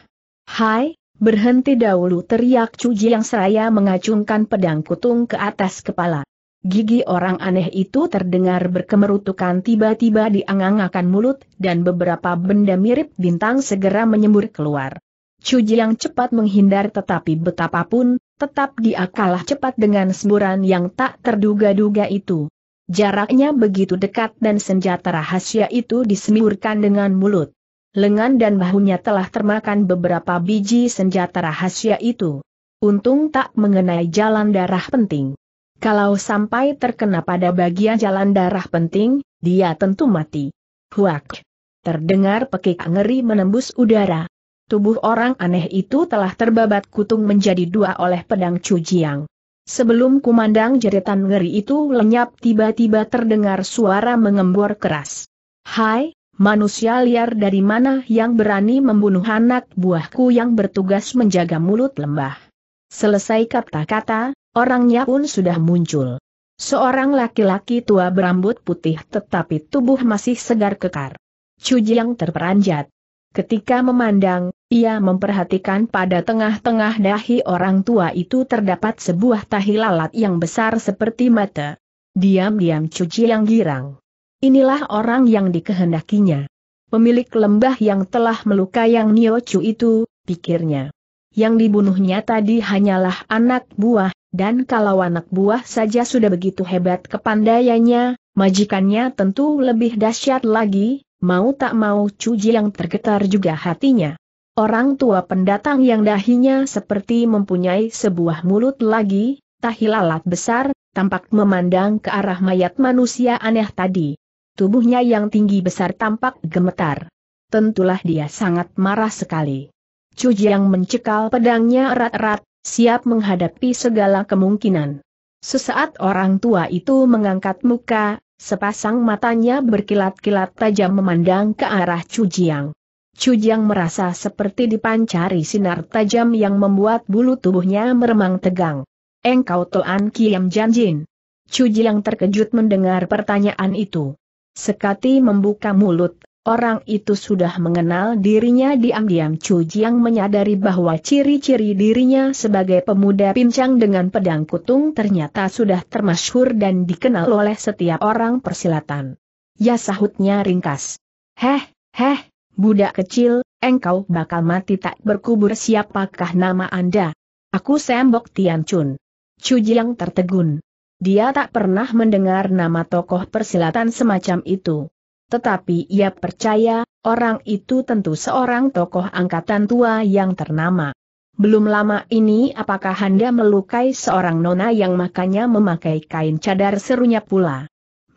Speaker 1: Hai, berhenti dahulu teriak Jiang seraya mengacungkan pedang kutung ke atas kepala. Gigi orang aneh itu terdengar berkemerutukan tiba-tiba diangangakan mulut dan beberapa benda mirip bintang segera menyembur keluar. Cuji yang cepat menghindar tetapi betapapun, tetap dia kalah cepat dengan semburan yang tak terduga-duga itu. Jaraknya begitu dekat dan senjata rahasia itu disemurkan dengan mulut. Lengan dan bahunya telah termakan beberapa biji senjata rahasia itu. Untung tak mengenai jalan darah penting. Kalau sampai terkena pada bagian jalan darah penting, dia tentu mati. Huak! Terdengar pekik ngeri menembus udara tubuh orang aneh itu telah terbabat kutung menjadi dua oleh pedang Cujiang. Sebelum kumandang jeritan ngeri itu lenyap tiba-tiba terdengar suara mengembor keras. Hai, manusia liar dari mana yang berani membunuh anak buahku yang bertugas menjaga mulut lembah. Selesai kata-kata, orangnya pun sudah muncul. Seorang laki-laki tua berambut putih tetapi tubuh masih segar kekar. Cujiang terperanjat. Ketika memandang, ia memperhatikan pada tengah-tengah dahi orang tua itu terdapat sebuah tahi lalat yang besar seperti mata. Diam-diam cuci yang girang. Inilah orang yang dikehendakinya. Pemilik lembah yang telah melukai yang Niochu itu, pikirnya. Yang dibunuhnya tadi hanyalah anak buah, dan kalau anak buah saja sudah begitu hebat kepandaiannya, majikannya tentu lebih dahsyat lagi, mau tak mau Cuji yang tergetar juga hatinya. Orang tua pendatang yang dahinya seperti mempunyai sebuah mulut lagi, tahi lalat besar, tampak memandang ke arah mayat manusia aneh tadi. Tubuhnya yang tinggi besar tampak gemetar. Tentulah dia sangat marah sekali. Chu yang mencekal pedangnya erat-erat, siap menghadapi segala kemungkinan. Sesaat orang tua itu mengangkat muka, sepasang matanya berkilat-kilat tajam memandang ke arah Jiang. Cujiang merasa seperti dipancari sinar tajam yang membuat bulu tubuhnya meremang tegang. Engkau Toan Kiam Janjin. Cujiang terkejut mendengar pertanyaan itu. Sekati membuka mulut, orang itu sudah mengenal dirinya diam-diam Cujiang menyadari bahwa ciri-ciri dirinya sebagai pemuda pincang dengan pedang kutung ternyata sudah termasyhur dan dikenal oleh setiap orang persilatan. Ya sahutnya ringkas. Heh, heh, Budak kecil, engkau bakal mati tak berkubur siapakah nama Anda? Aku Sembok Tian Chun. Chu Jiang tertegun. Dia tak pernah mendengar nama tokoh persilatan semacam itu. Tetapi ia percaya, orang itu tentu seorang tokoh angkatan tua yang ternama. Belum lama ini apakah Anda melukai seorang nona yang makanya memakai kain cadar serunya pula?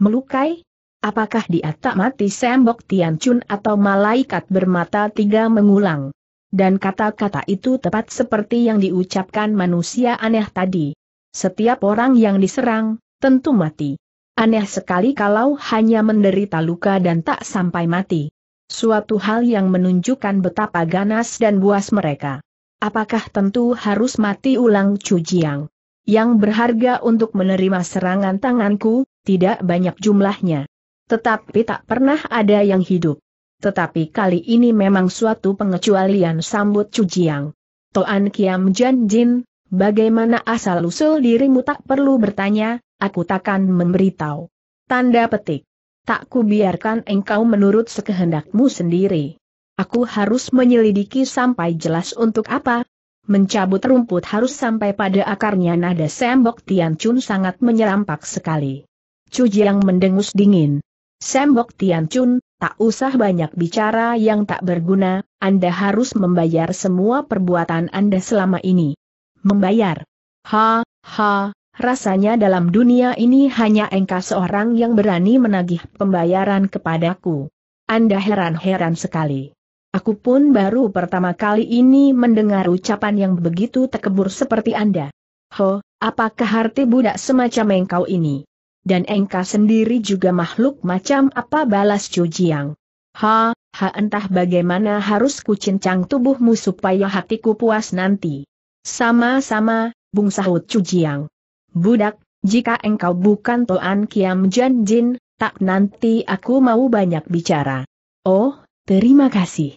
Speaker 1: Melukai? Apakah dia tak mati sembok Tianchun atau malaikat bermata tiga mengulang? Dan kata-kata itu tepat seperti yang diucapkan manusia aneh tadi. Setiap orang yang diserang, tentu mati. Aneh sekali kalau hanya menderita luka dan tak sampai mati. Suatu hal yang menunjukkan betapa ganas dan buas mereka. Apakah tentu harus mati ulang Jiang? Yang berharga untuk menerima serangan tanganku, tidak banyak jumlahnya. Tetapi tak pernah ada yang hidup. Tetapi kali ini memang suatu pengecualian sambut Cujiang. Toan Kiam Jan Jin, bagaimana asal-usul dirimu tak perlu bertanya, aku takkan memberitahu. Tanda petik. Tak kubiarkan engkau menurut sekehendakmu sendiri. Aku harus menyelidiki sampai jelas untuk apa. Mencabut rumput harus sampai pada akarnya nada sembok Tian Chun sangat menyerampak sekali. Cujiang mendengus dingin. Sembok Tian Chun, tak usah banyak bicara yang tak berguna, Anda harus membayar semua perbuatan Anda selama ini. Membayar. Ha, ha, rasanya dalam dunia ini hanya engkau seorang yang berani menagih pembayaran kepadaku. Anda heran-heran sekali. Aku pun baru pertama kali ini mendengar ucapan yang begitu tekebur seperti Anda. Ho, apakah arti budak semacam engkau ini? dan engka sendiri juga makhluk macam apa balas Jiang? Ha, ha entah bagaimana harus kucincang tubuhmu supaya hatiku puas nanti. Sama-sama, bung sahut Jiang. Budak, jika engkau bukan Toan Kiam Jan Jin, tak nanti aku mau banyak bicara. Oh, terima kasih.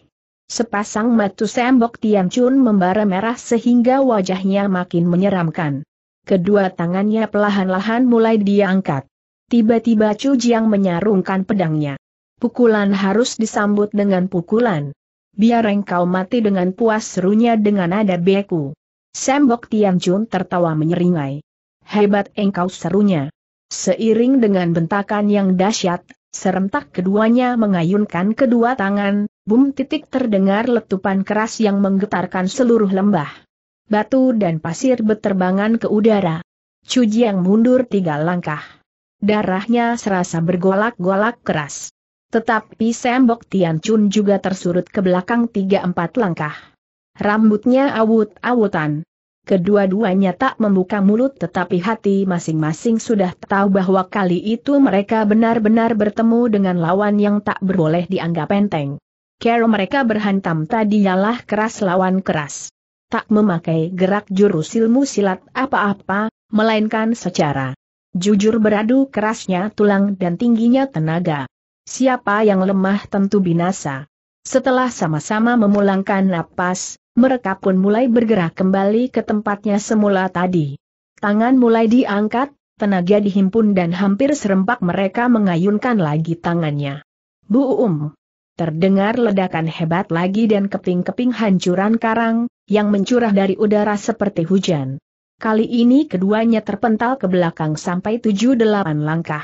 Speaker 1: Sepasang matu sembok Tian Chun membara merah sehingga wajahnya makin menyeramkan. Kedua tangannya perlahan-lahan mulai diangkat. Tiba-tiba Chu Jiang menyarungkan pedangnya. Pukulan harus disambut dengan pukulan. Biar engkau mati dengan puas serunya dengan nada beku. Sembok Tian Jun tertawa menyeringai. Hebat engkau serunya. Seiring dengan bentakan yang dahsyat, serentak keduanya mengayunkan kedua tangan, bum titik terdengar letupan keras yang menggetarkan seluruh lembah batu dan pasir beterbangan ke udara. Jiang mundur tiga langkah. Darahnya serasa bergolak-golak keras. Tetapi Sembok Tian Chun juga tersurut ke belakang tiga empat langkah. Rambutnya awut-awutan. Kedua-duanya tak membuka mulut tetapi hati masing-masing sudah tahu bahwa kali itu mereka benar-benar bertemu dengan lawan yang tak berboleh dianggap enteng. Kero mereka berhantam tadi ialah keras lawan keras tak memakai gerak jurus ilmu silat apa-apa, melainkan secara jujur beradu kerasnya tulang dan tingginya tenaga. Siapa yang lemah tentu binasa. Setelah sama-sama memulangkan napas, mereka pun mulai bergerak kembali ke tempatnya semula tadi. Tangan mulai diangkat, tenaga dihimpun dan hampir serempak mereka mengayunkan lagi tangannya. Bu Um! Terdengar ledakan hebat lagi dan keping-keping hancuran karang, yang mencurah dari udara seperti hujan. Kali ini keduanya terpental ke belakang sampai tujuh delapan langkah.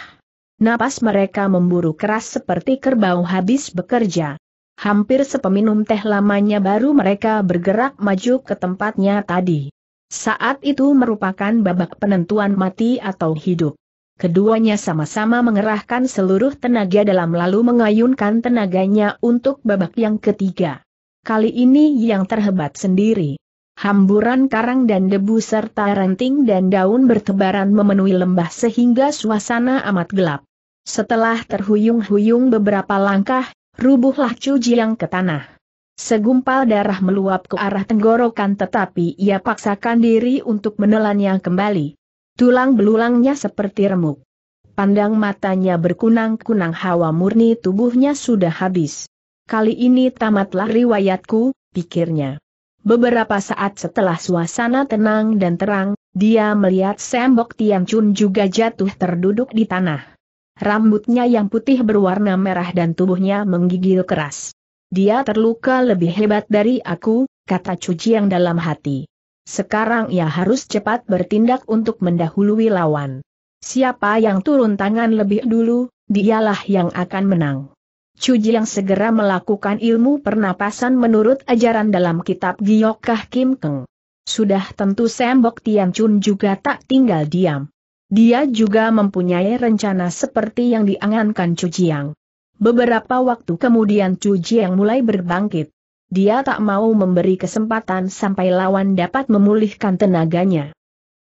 Speaker 1: Napas mereka memburu keras seperti kerbau habis bekerja. Hampir sepeminum teh lamanya baru mereka bergerak maju ke tempatnya tadi. Saat itu merupakan babak penentuan mati atau hidup. Keduanya sama-sama mengerahkan seluruh tenaga dalam lalu mengayunkan tenaganya untuk babak yang ketiga kali ini yang terhebat sendiri. Hamburan karang dan debu serta ranting dan daun bertebaran memenuhi lembah sehingga suasana amat gelap. Setelah terhuyung-huyung beberapa langkah, rubuhlah Chu Jiang ke tanah. Segumpal darah meluap ke arah tenggorokan tetapi ia paksakan diri untuk menelannya kembali. Tulang belulangnya seperti remuk. Pandang matanya berkunang-kunang hawa murni tubuhnya sudah habis. Kali ini tamatlah riwayatku, pikirnya. Beberapa saat setelah suasana tenang dan terang, dia melihat Sembok Tian Chun juga jatuh terduduk di tanah. Rambutnya yang putih berwarna merah dan tubuhnya menggigil keras. Dia terluka lebih hebat dari aku, kata Cuci yang dalam hati. Sekarang ia harus cepat bertindak untuk mendahului lawan. Siapa yang turun tangan lebih dulu, dialah yang akan menang. Cuji yang segera melakukan ilmu pernapasan menurut ajaran dalam kitab Kah Kim Keng. Sudah tentu Sembok Tian Chun juga tak tinggal diam. Dia juga mempunyai rencana seperti yang diangankan Chu Jiang. Beberapa waktu kemudian Chu Jiang mulai berbangkit. Dia tak mau memberi kesempatan sampai lawan dapat memulihkan tenaganya.